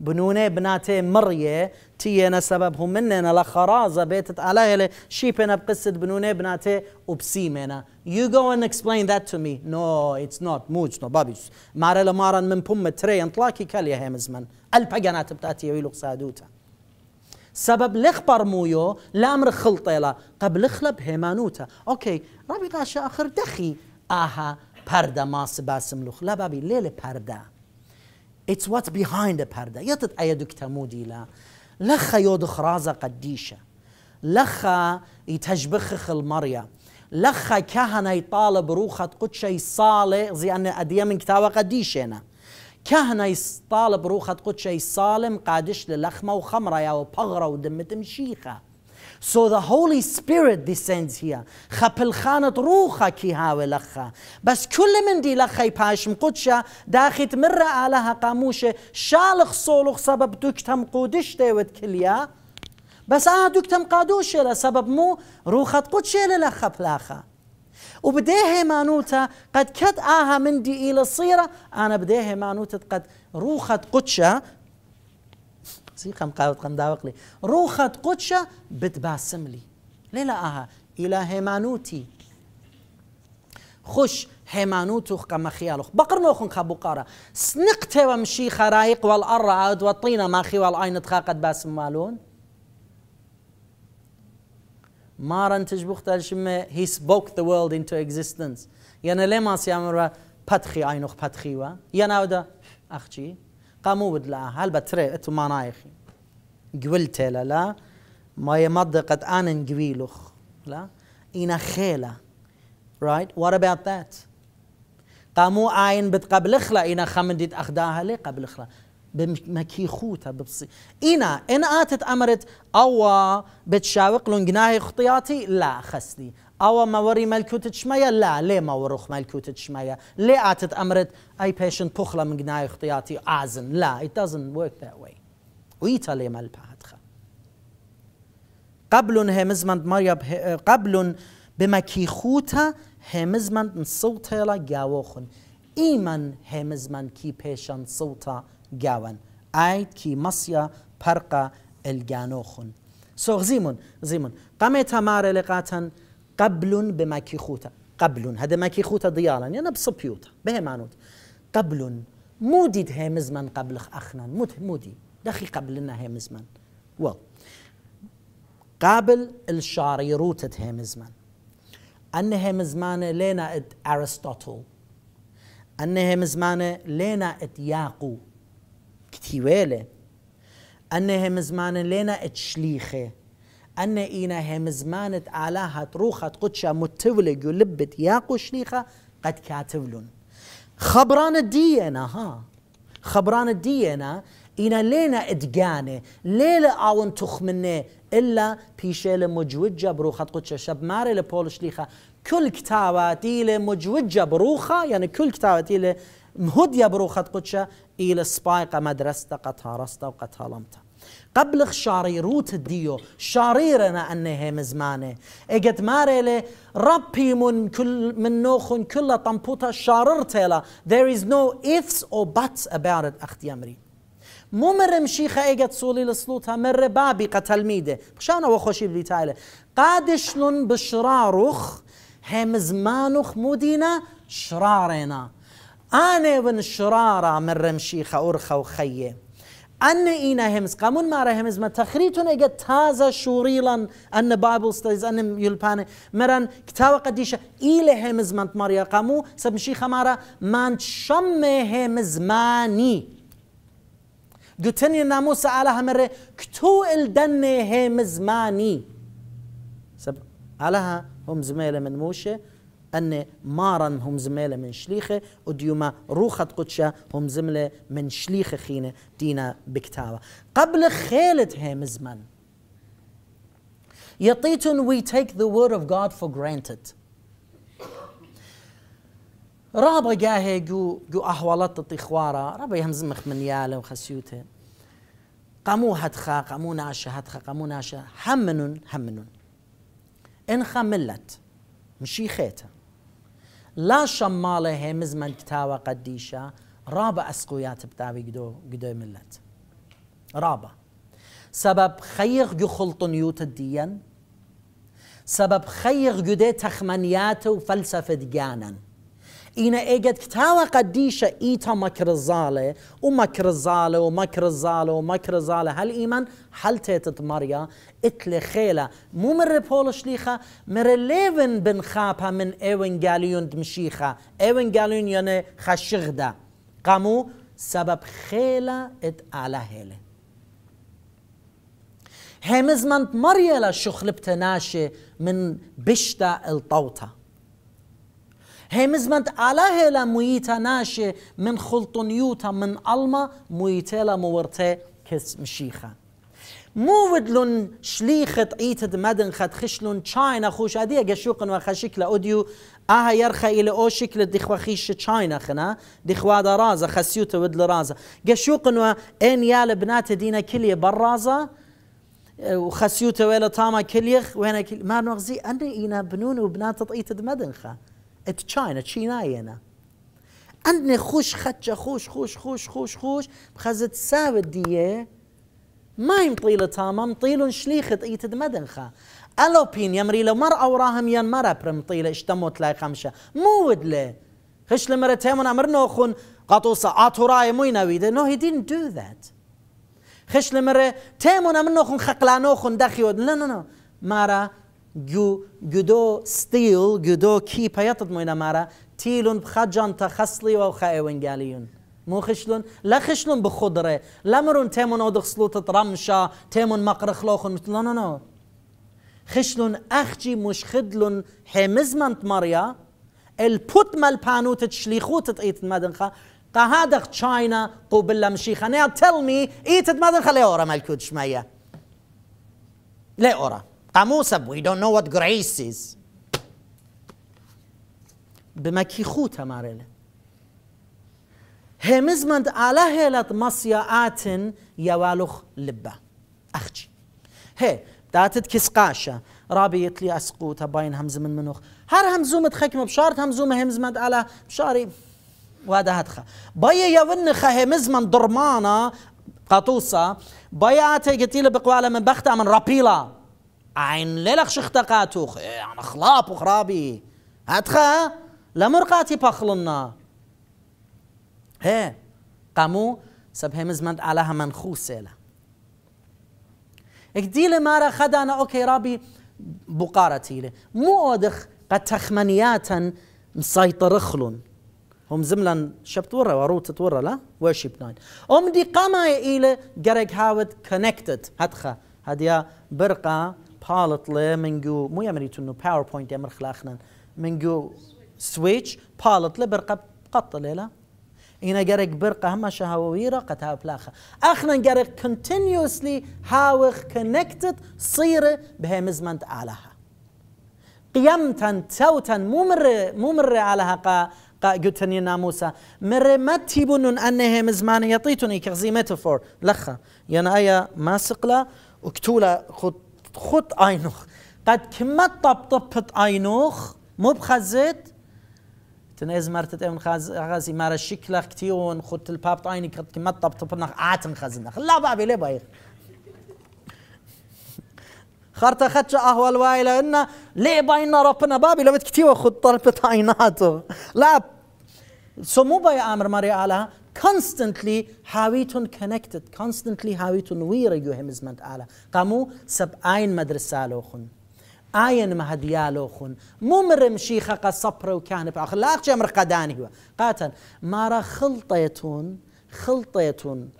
بنونه بناتي مريه انا سببهم مننا لخرازه بيتت شي بنا بقصه بنونه بناتي وبسيمنا You go and explain that to me. No, it's not. Mooch no babish. Mare la maran min pum tre antlaki kalya hemizman. Alpaganat btati ويلو قصادوته سبب لخبر مويو لامر خلطيلا قبل خلب هيمانوتا اوكي ربي غاشا اخر دخي اها پرده ما سباسم لخ لا بابي ليلة پرده it's what's behind the پرده يتت ايدك تمودي لا لخا يودخ رازا قديشة لخا يتجبخخ المريا لخا كهنة يطالب روخة قدشي صالة زي أن أدية من كتابة قديشة كهنا ستاڵب ڕوخەت ای ساڵم قادش لە لەخمە و خەمڕایەوە پەغڕە و دمتم شیخە. So the Holy Spirit descends here. خپل خانت كي هاوي لخا بس كل من دي لخي باشم قدشا داخت مرة على هقاموش شالخ صولخ سبب دكتم قدش ديوت كليا بس آه دكتم قادوش لسبب مو روخت قدشي للخا بلاخا وبديها مانوتا قد كد آها من دي إلى الصيرة أنا بديها مانوتا قد روخت قدشة سيخم قاوت قنداوقلي روخت قدشة بتباسم لي ليلا آها إلى هيمانوتي خش هيمانوتوخ كما خيالوخ بقر نوخن قارا سنقته ومشي خرايق والأرعاد والطينة ماخي والعين تخاقد باسم مالون مارن تجبختل شمه he spoke the world into existence يعني لما سيامر و بدخي اينوخ بدخي وا يعني اودا اخجي قامو بدلا هل بتري اتو ما نايخي قولت لا لا ما يمد قد انا نقويلوخ لا اينا خيلا right what about that قامو عين بتقبل خلا اينا خمن اخداها لي قبل خلا ببصي إنا إن آتت أمرت أو بتشاوق لنگناهی خطياتي لا خستی أو مەوەری مەلکوتت شمەیە لا ما وروخ ملكوت تشمية ليه آتت أمرت أي بيشن بخلا من منگنای خطياتي ئازن لا ئیتەزن وەک داوەی ویتە لێ مەلپاتخە قبل هێمزمەند مەریە آه، قبلون بمەکیخوتە هێمزمەند سەوتێڵە گاوەخن ئیمەن هێمزمەند كي بيشن صوتها جاون ئاید كي مصيا برقا الجانوخن سوغ زيمون زيمون تەمارە لە لقاتا قبل بمەکی خوتە قبلون هەدە مەکی خوتە دیاڵن یەنە بسپیوتە بهێمانوت قبلون مودید هێمز من قبل ئەخنان موت مودی دەخی قبلنا هێمز من وڵ قابل الشاري روتت هيمزمان أن هيمزمان لينا ات أرسطوطل أن هيمزمان لينا ات ياقو كتيوالة أن هم زمان لنا اتشليخة أن إينا هم زمان آلاها تروخة قدشة متولة ولبت ياقو شليخة قد كاتبلون خبران الدينا ها خبران الدينا إينا لنا إدقانة ليلة أون تخمنة إلا بيشيل مجوجة بروخة قدشة شب ماري لبول شليخة كل كتابة ديلة مجوجة بروخة يعني كل كتابة ديلة مهد يا برو خد قدشة إلى سبايقة مدرستا قد هارستا وقد هالمتا قبل شاري روت ديو شاريرنا أنها مزمانة إجت ماريلي ربي من كل من نوخن كل طنبوتا شاررتيلا there is no ifs or buts about it أختي أمري مو مرم شيخة إجت سولي لسلوتها مر بابي قتل ميدة بشانا وخوشي بلي قادش لن بشراروخ هم زمانوخ مدينة شرارنا أنا ون شرارة من رمشيخة أرخة وخيه أن إينا همز قامون مارا همز ما تخريتون إيجا تازا شوريلا أن بايبل ستيز أن يلبان مران كتابة قديشة إيلا همز مانت ماريا قامو سبمشي خمارا مانت شم همز ماني قلتني ناموس على همرة كتو الدن همز ماني سب علىها هم زميلة من موشة أن ماراً هم زملة من شليخة وديوما روخة قدشة هم زملة من شليخة خينة دينا بكتابة قبل خيلت هم زمن يطيتون we take the word of God for granted رابا جاهي جو جو أحوالات الطيخوارة رابا يهمزمخ من ياله وخسيوته قامو هدخا قامو ناشا هدخا قامو ناشا همنن همنن إن ملت مشي خيته لا شماله هي من كتاوة قديشة رابا أسقويات بتاوي قدو قدو ملت رابا سبب خيغ خلطن يوت الدين سبب خيغ دي تخمنياته وفلسفة ديانا إينا إيجد كتاوة قديشة إيتا مكر الزالة ومكر الزالة ومكر الزالة ومكر الزالة هل إيمان هل تيتت مريا اتل خيلة مو مره ريبولش ليخا مره ليفن بن خابها من إيوين غاليون دمشيخا إيوين غاليون يعني خشغدا قمو سبب خيلة إت على هيله همزمنت مريلا شخلبتناشي من بشتا الطوطه هێمزمەند ئالاه لە مويتا ناشي من خڵتونیوتە من ألما مويتا لا مورتا كس کەس مشیخان. موودلون شليخت ايتد مدن خد خشلون تشاينا خوش ادي قشوقن وخشيك لاوديو اها يرخى الى او شكل دخوا خيش تشاينا خنا دخوا رازا خسيوتا ودل رازا قشوقن وان يا بنات دينا كلي برازا وخسيوت ولا تاما كليخ وين كل ما نغزي انا اينا بنون وبنات ايتد مدن خا ات تشاينا تشيناينا عندنا خوش خدشة خوش خوش خوش خوش خوش بخزت ساوت ديه ما يمطيل تاما مطيل شليخت ايت دمدنخا الو بين يمري لو مرأة وراهم ين مرأة برمطيلة اشتمو تلاي خمشة مو ودله خش لمرتهم امر نوخون قطوسة عطو راي مو ينويده نو هي دين دو ذات خش لمرة تيمون امر نوخون خقلانوخن دخي ودن لا لا لا مرأة جو جدو گودۆ ستیل گودۆکی پەیەتت مۆینەمارە تیلون بخەجان تە خەسلی و جاليون مو خشلون لا خشلون بخضرة لا مرون تيمون او دخسلو تترمشا تيمون مقرخ لوخن مثل لا لا خشلون اخجي مش خدلون حمزمنت مريا البوت مال بانو تتشليخو تتقيت مدنخا قهادخ تشاينا قبل لمشيخا نيا تل مي ايت مدنخا لي اورا مالكوتش مايا لي اورا قاموسا وي دونت نو وات جريس از بما كي خوت مارل همزمند على هلت مصيات يوالخ لبا أخجي هي داتت كسقاشة رابي يتلي أسقوتا باين همز من منوخ هر همزومت خكم بشارت همزوم همزمند على بشاري وادا هتخا بايا يون خا همزمند درمانا قطوسة بايا آتي قتيلة بقوالا من بختة من رابيلا عين ليلخ شختقاتوخ يعني خلاب وخرابي هاتخا لمرقاتي بخلنا هي قامو سبه همزمند على همان خوسيلا اكديل مارا خدانا اوكي رابي بقارة تيلي مو ادخ قد تخمنياتا مسيطر خلون هم زملا شبت ورا وروت ورا لا ورشيب ناين ام دي قاما إلى جرق هاود كونكتد هتخا هديا برقه بالت باڵت لێ منگو موە ئەمریتون و پاوەپۆینت ئەمر خلاخنن منگو سویچ پاڵت لە بەرقە قەتە لێلا ئینە گەرێک برقە هەمە شەهاوەویرە قەت هاپلاخە ئەخنە گەرێک کنتنیوسلی هاوخ صيرة بها مزمنت ئالەها قيمتن توتن مو مر مو مر على هقا قلتني ناموسا مر ما تيبون انها مزمان يطيتني كغزي فور لخا يعني ايا ما سقلا وكتولا خد خط اينوخ قد كمت طبطبت اينوخ مو بخزت تنز مرتت امن خاز غازي مارا شكلك كتيون خدت الباب عيني قد كمت نخ عاتن خزنخ لا بابي ليه بايخ خرت خدش اهول وايلا ان ليه باينا ربنا بابي لبت كتيو خد طلبت عيناته لا سمو باي امر مري على constantly حاويتون connected constantly حاويتون ويرا يو همزمنت آلا قامو سب آين مدرسة لوخن آين مهديالو خن ممرم شيخة قصبر وكان بآخر لا أخشى أمر قداني هو قاتل را خلطيتون خلطيتون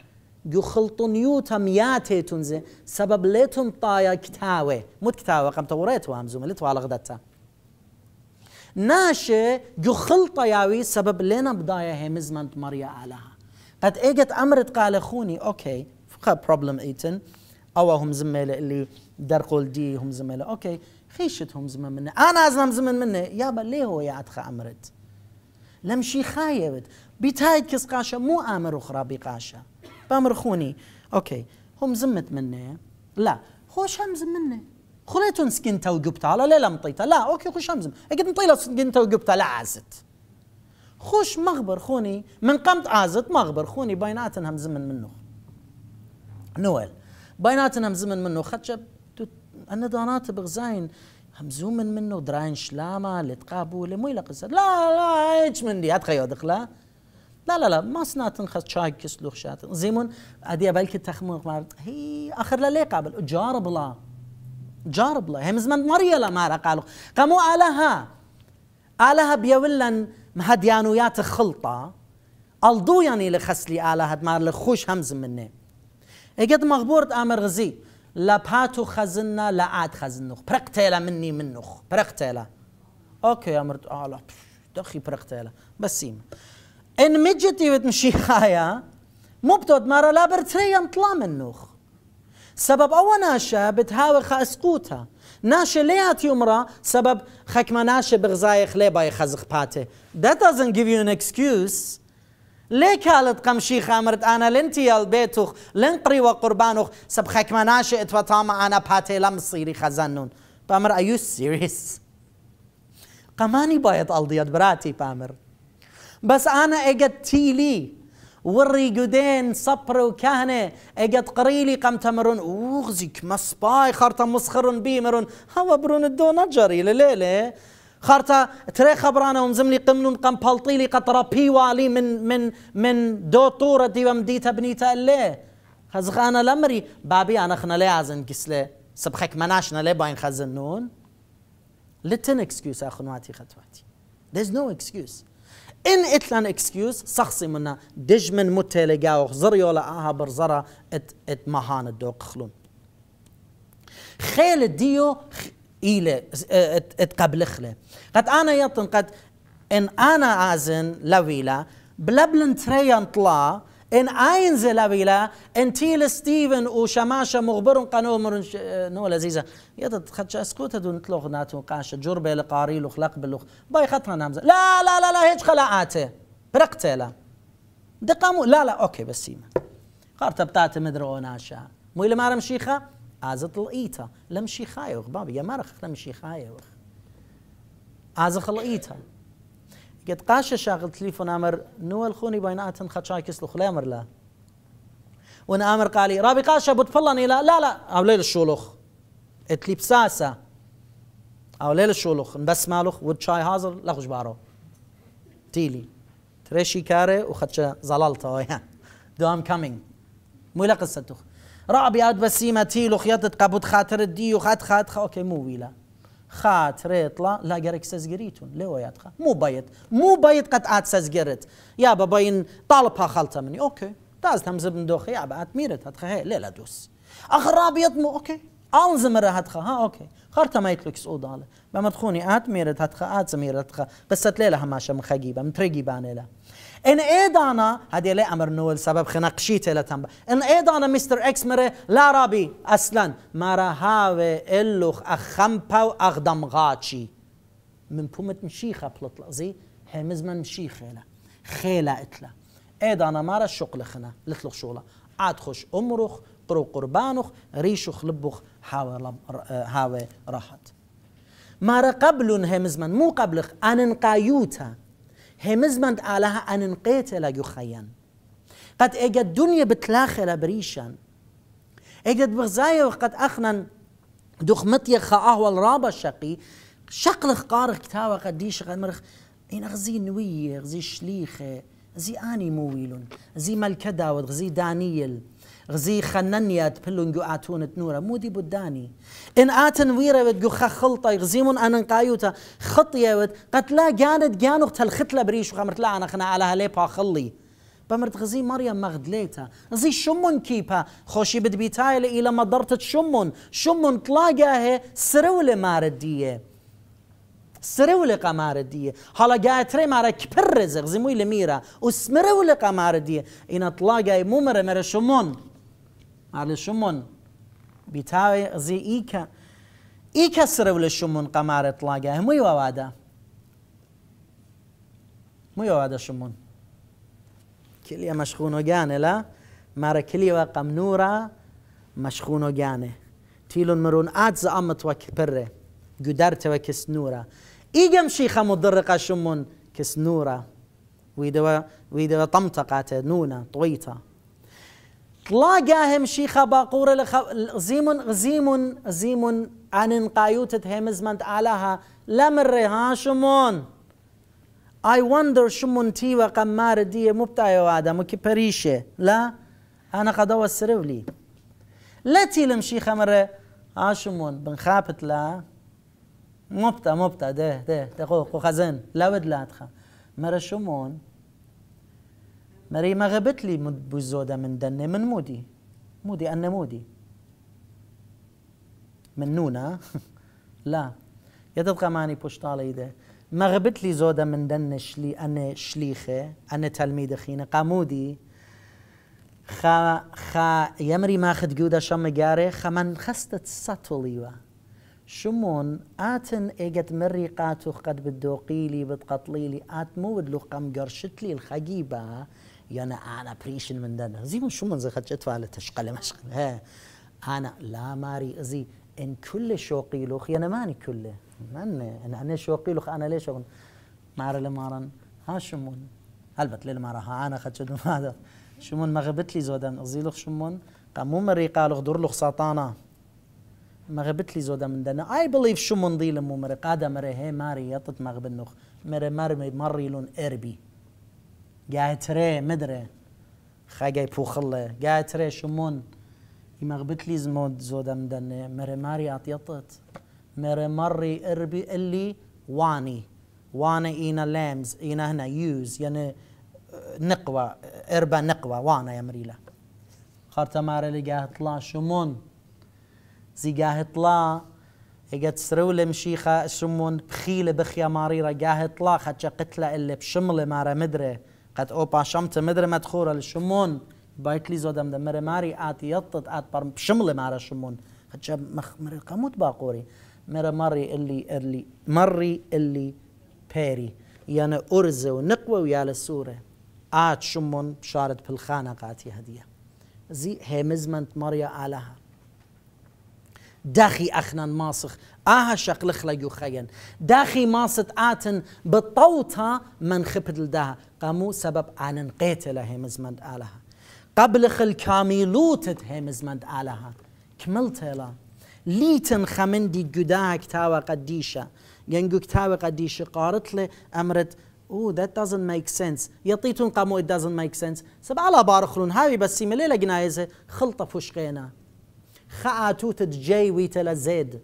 جو خلطون يوتم ياتيتون زي سبب ليتون طايا كتاوي مو كتاوي قمت همزوم همزومة لتوالغ دتا ناشي جو خلطة ياوي سبب لنا بداية هي من مريا عليها قد اجت امرت قال خوني اوكي خا بروبلم ايتن او هم زميله اللي درقول دي هم زميله اوكي خيشت هم زمن منه انا ازنم زمن منه يابا ليه هو يا ادخى امرت لمشي خايبت بيتايد كس قاشا مو امر اخرى بقاشا بامر خوني اوكي هم زمت منه لا خوش هم زمنه خليتون تو وقبتا على ليلة مطيتا لا أوكي خوش همزم قد مطيلة تو وقبتا لا عازت خوش مغبر خوني من قمت عازت مغبر خوني بيناتن هم زمن منه نويل بيناتن هم زمن منه خدشب أنا دانات بغزاين هم زمن منه دراين شلامة لتقابولة مو لقصة لا لا هيج مني هات أتخيو دخلا لا لا لا ما سناتن خس شاي كسلوخ شاتن زيمون أدي بلكي تخمر هي آخر لا قابل جارب الله جار بڵێ هێمزمەند مەریە لە مارە قالق قەموو آلها ئالەها بیەولەن مهديانويات خلطة الضو يعني ئەڵدوویانی لە خەسلی ئالا هەدمار لە خوش هەمزم منێ ئەگەت مەغبرد ئامەرغزی لە لا و خەزنە لە ئات خەزنخ پرەقتێلە منی منوخ پرەقتێلە ئۆکە ئەمرد ئاڵە دەخی پرەقتێلە بەسیم ئەمجتیوت مشیخایە مبتۆت مارا لا برتريا تڵا منوخ سبب ئەوە ناشە بتهاوە خەسقوتە ناشە لێ هاتی يمرا سبب ما ناشا بغزایە خلێ باي خزق پاتێ that doesn't give you an excuse ليه كالت قمشي خامرت انا لنتي البيتوخ لنقري وقربانوخ سب خكما ناشئ اتفطام انا باتي لم صيري خزنون بامر are you serious قماني بايت الضيات براتي بامر بس انا اجت تيلي وري قدين صبر وكهنة اجت قريلي قم تمرون وغزيك مصباي خرطة مسخرون بيمرون هوا برون الدو نجري لليلة خارتا تري خبرانا ومزملي قمنون قم بلطيلي قطرة بيوالي من من من دو طورة دي ومديتا بنيتا اللي انا لمري بابي انا خنا لي عزن كسلي سبخك مناشنا لي باين خزنون لتن اكسكيوس اخنواتي خطواتي There's no excuse. ان اتلان اكسكيوز شخصي منا دج من متى لقاوخ زريولا اها برزرا ات ات مهان الدوق خلون خيل ديو إلى قبل خله قد أنا يطن قد إن أنا عازن لويلا بلبلن تريان طلا ان اينزل لابيلا ان تيل ستيفن وشماشة مغبر قنو مرن نو لذيذة يد خدش اسكوت دون تلوخ ناتو قاش جربة لقاري خلق بلوخ باي خطها نامزة لا لا لا لا هيك خلاعاته برقتلا دقامو لا لا اوكي بسيمة قارتا بتاعت مدرو ناشا مو اللي مارم شيخة ازت لقيتها لم شيخايوخ بابي يا مرخ لم شيخايوخ ازخ لقيتها قد قاش شاغل تليفون امر نو الخوني بينات خشاي كسل خلا امر لا وان امر قالي رابي قاش ابو بتفلني لا لا لا او ليل الشولخ اتلي بساسه او ليل الشولخ بس مالخ وتشاي هازر لا خوش بارو تيلي تريشي كاره وخدشه زلالته دو ام كامينج مو لا قصتخ رابي اد بسيمه تيلو خيطت قبوت خاطر الدي وخات خد اوكي مو ويلا خات ريت لا لا جرك سزجريتون لو يات خا مو بايت مو بايت قد عاد سزجرت يا باباين طالبها خلطة مني أوكي تاز تم زبن دوخي يا بعد ميرت هاد هي لا لا دوس أخر رابيض مو أوكي أنزم راه هاد ها أوكي خرطة ما يتلك سؤال دالة بما تخوني عاد ميرت هاد خا عاد زميرت قصة ليلة هماشة مخجيبة متريجي بانيلا ان اي دانا هذه لا امر نول سبب خنق شيته لتنبا ان اي دانا مستر اكس مره لا رابي اصلا مرا هاو اللوخ اخمباو واخدم غاتشي من بومت مشيخة بلطلزي حمز من مشيخه لا خيلا اتلا اي دانا مرا الشغل خنا لتلخ شغلة عادخش امرخ قرو قربانخ ريشخ لبخ هاو آه، هاو راحت مرا قبل همزمن مو قبلخ انن قايوتا همزمند آلها أنن قيتلا يخيان قد إجا الدنيا بتلاخلا بريشان إجا بغزايا وقد أخنا دخمتي اهو والرابا الشقي شقل قارق تاوى قد قد مرخ إن غزي نوية غزي شليخة زي آني مويلون زي مالكدا وغزي دانيل غزي خننيات بلونجو آتونت نورا مودي بداني إن آتن ويرا ود جو خلطة غزيمون أنا قايوتا خطية ود قد لا جاند جانو خت الخطلة بريش وخمرت لا أنا خنا على هلي خلي بمرت غزي مريم مغدليتا غزي شمون كيبا خوشي بدبيتاي إلى ما مدرتت شمون شمون تلاقاها سرولة ماردية سرول قماردية حالا جاي تري مارا كبر رزق زموي لميرا وسمرول قماردية إن اطلاقا ممر مر شمون علشمون بیتای زي إيكا إيكا سرو لشمون قمار إطلاقه مو يوادا مو يوادا شمون كلية مشخونو گانه لا و كلية وقم نورا مشخونو گانه تیلون مرون کپره گدرت و قدرت وكسنورا ایگم شيخة مدرقه شمون کس نورا ويدوا ويدوا طمطقة نونا طویتا طلاقا شي خباقورة لخ... زيمون زيمون زيمون عن قايوتة هيمزمنت آلها لمر شمون I wonder شمون تي وقمار دي مبتايا وعدا مكي بريشة لا أنا قد قدوة لي لا تي لمشي خمر هاشمون آه بنخابت لا مبتع مبتع ده ده ده قو خزن لا ود لا تخا مرة شمون مري ما غبت لي بوزودا من دني من مودي مودي أنا مودي من نونا لا يدب قماني بوشتالي ده ما غبت لي زودا من دن شلي أنا شليخة أنا تلميذ خينا قامودي خا خا يمري ماخد جودا شم جاري خا من خستت ساتوليوا شمون آتن إجت مري قاتو قد بدوقيلي بتقطليلي آت مود بدلو قم قرشتلي الخجيبة أنا أنا بريشن من دنا زي من شو من زي خدشت فعلة تشقلة مشقل ها أنا لا ماري زي إن كل شوقي لوخ أنا ماني كله من إن أنا شوقي لوخ أنا ليش أقول مارا لمارن هاشمون البت ليل مارا ها أنا خدشت هذا شمون ما غبت لي زودم أزي لوخ شمون قامو مريقا لوخ دور لوخ ساطانا ما غبت لي زودا من دنا اي بليف شو من ضيل مو مري قادا مري هي ماري يطت ما غبنوخ مري مري مري لون اربي گایترێ مدري خاقي بوخله گایترێ شمون غبت لي زمود زود مدني مري ماري أطيطت مري مەرەمەڕی إربي اللي واني وانا إينا إينا لامز هنا يوز يعني آه، نقوى آه، إربا نقوى وانا يا مريلا خارتا ماري اللي لەگاهتڵا شمون زي ئەگەت سرە سرو لمشيخة شمون بخيلة بخيا بخیاماری ڕەگاهتڵا خەچە قتلە ئە لە بشمڵێ مارە مدرێ قەت ئەو پاشەم تەمەدرمە خۆرە زودم ده بایکلی ماري ات يطط ات بار پڕم پشم لە مارە شمۆن هەچە مەخمرەکەموت باقۆری مرة مري اللي اللي مري اللي بيري يعني أرز ونقوى ويا السورة آت شمون بشارة بالخانة قاتي هدية زي هي مزمنت مريا داخي أخنا ماسخ آها شق لخلا يخين داخي ماسط آتن بطوتها من خبد لداها قامو سبب آنن قيتله همزمند آلها قبل خل كاميلوتت همزمند آلها كملتلا ليتن دي جداك كتاوة قديشة ينجو كتاوة قديشة قارت لي أمرت اوه ذات دازنت ميك سنس يطيتون قامو ات دازنت ميك سنس سبعة على بارخلون هاوي بس ملي لقنايزه خلطة فوشقينا خاتو تجي ويتلا زيد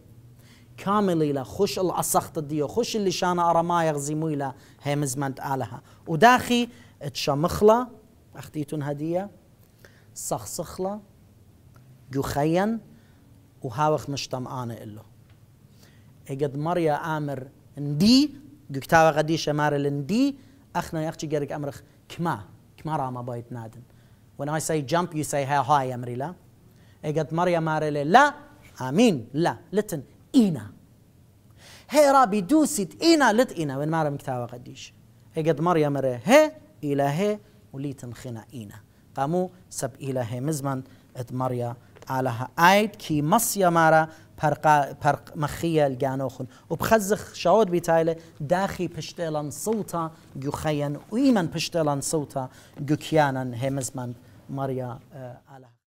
كامل إلى خش الأسخت ديو خش اللي شان شانا ما يغزمو إلى هي مزمنت آلها وداخي تشمخلا أختيتون هدية صخصخلا جوخيا وهاوخ مشتمعانة إلو إجد مريا آمر ندي جكتاوا غدي مار لندي أخنا يختي جرك أمرخ كما كما راما بايت نادن when I say jump you say how high أمري اجت مريم ماريلي لا امين لا لتن اينا هي رابي دوسيت اينا لت اينا من مارم كتابه قديش اجت مريم ري هي الى هي وليتن خنا اينا قامو سب الى هي مزمن ات مريم علىها آيد كي مصيا مارا برق برق مخيا الجانوخن وبخزخ شعود بيتايلة داخي بشتلان صوتا جوخيا وإيمن بشتلان صوتا جوكيانا همزمان ماريا آه على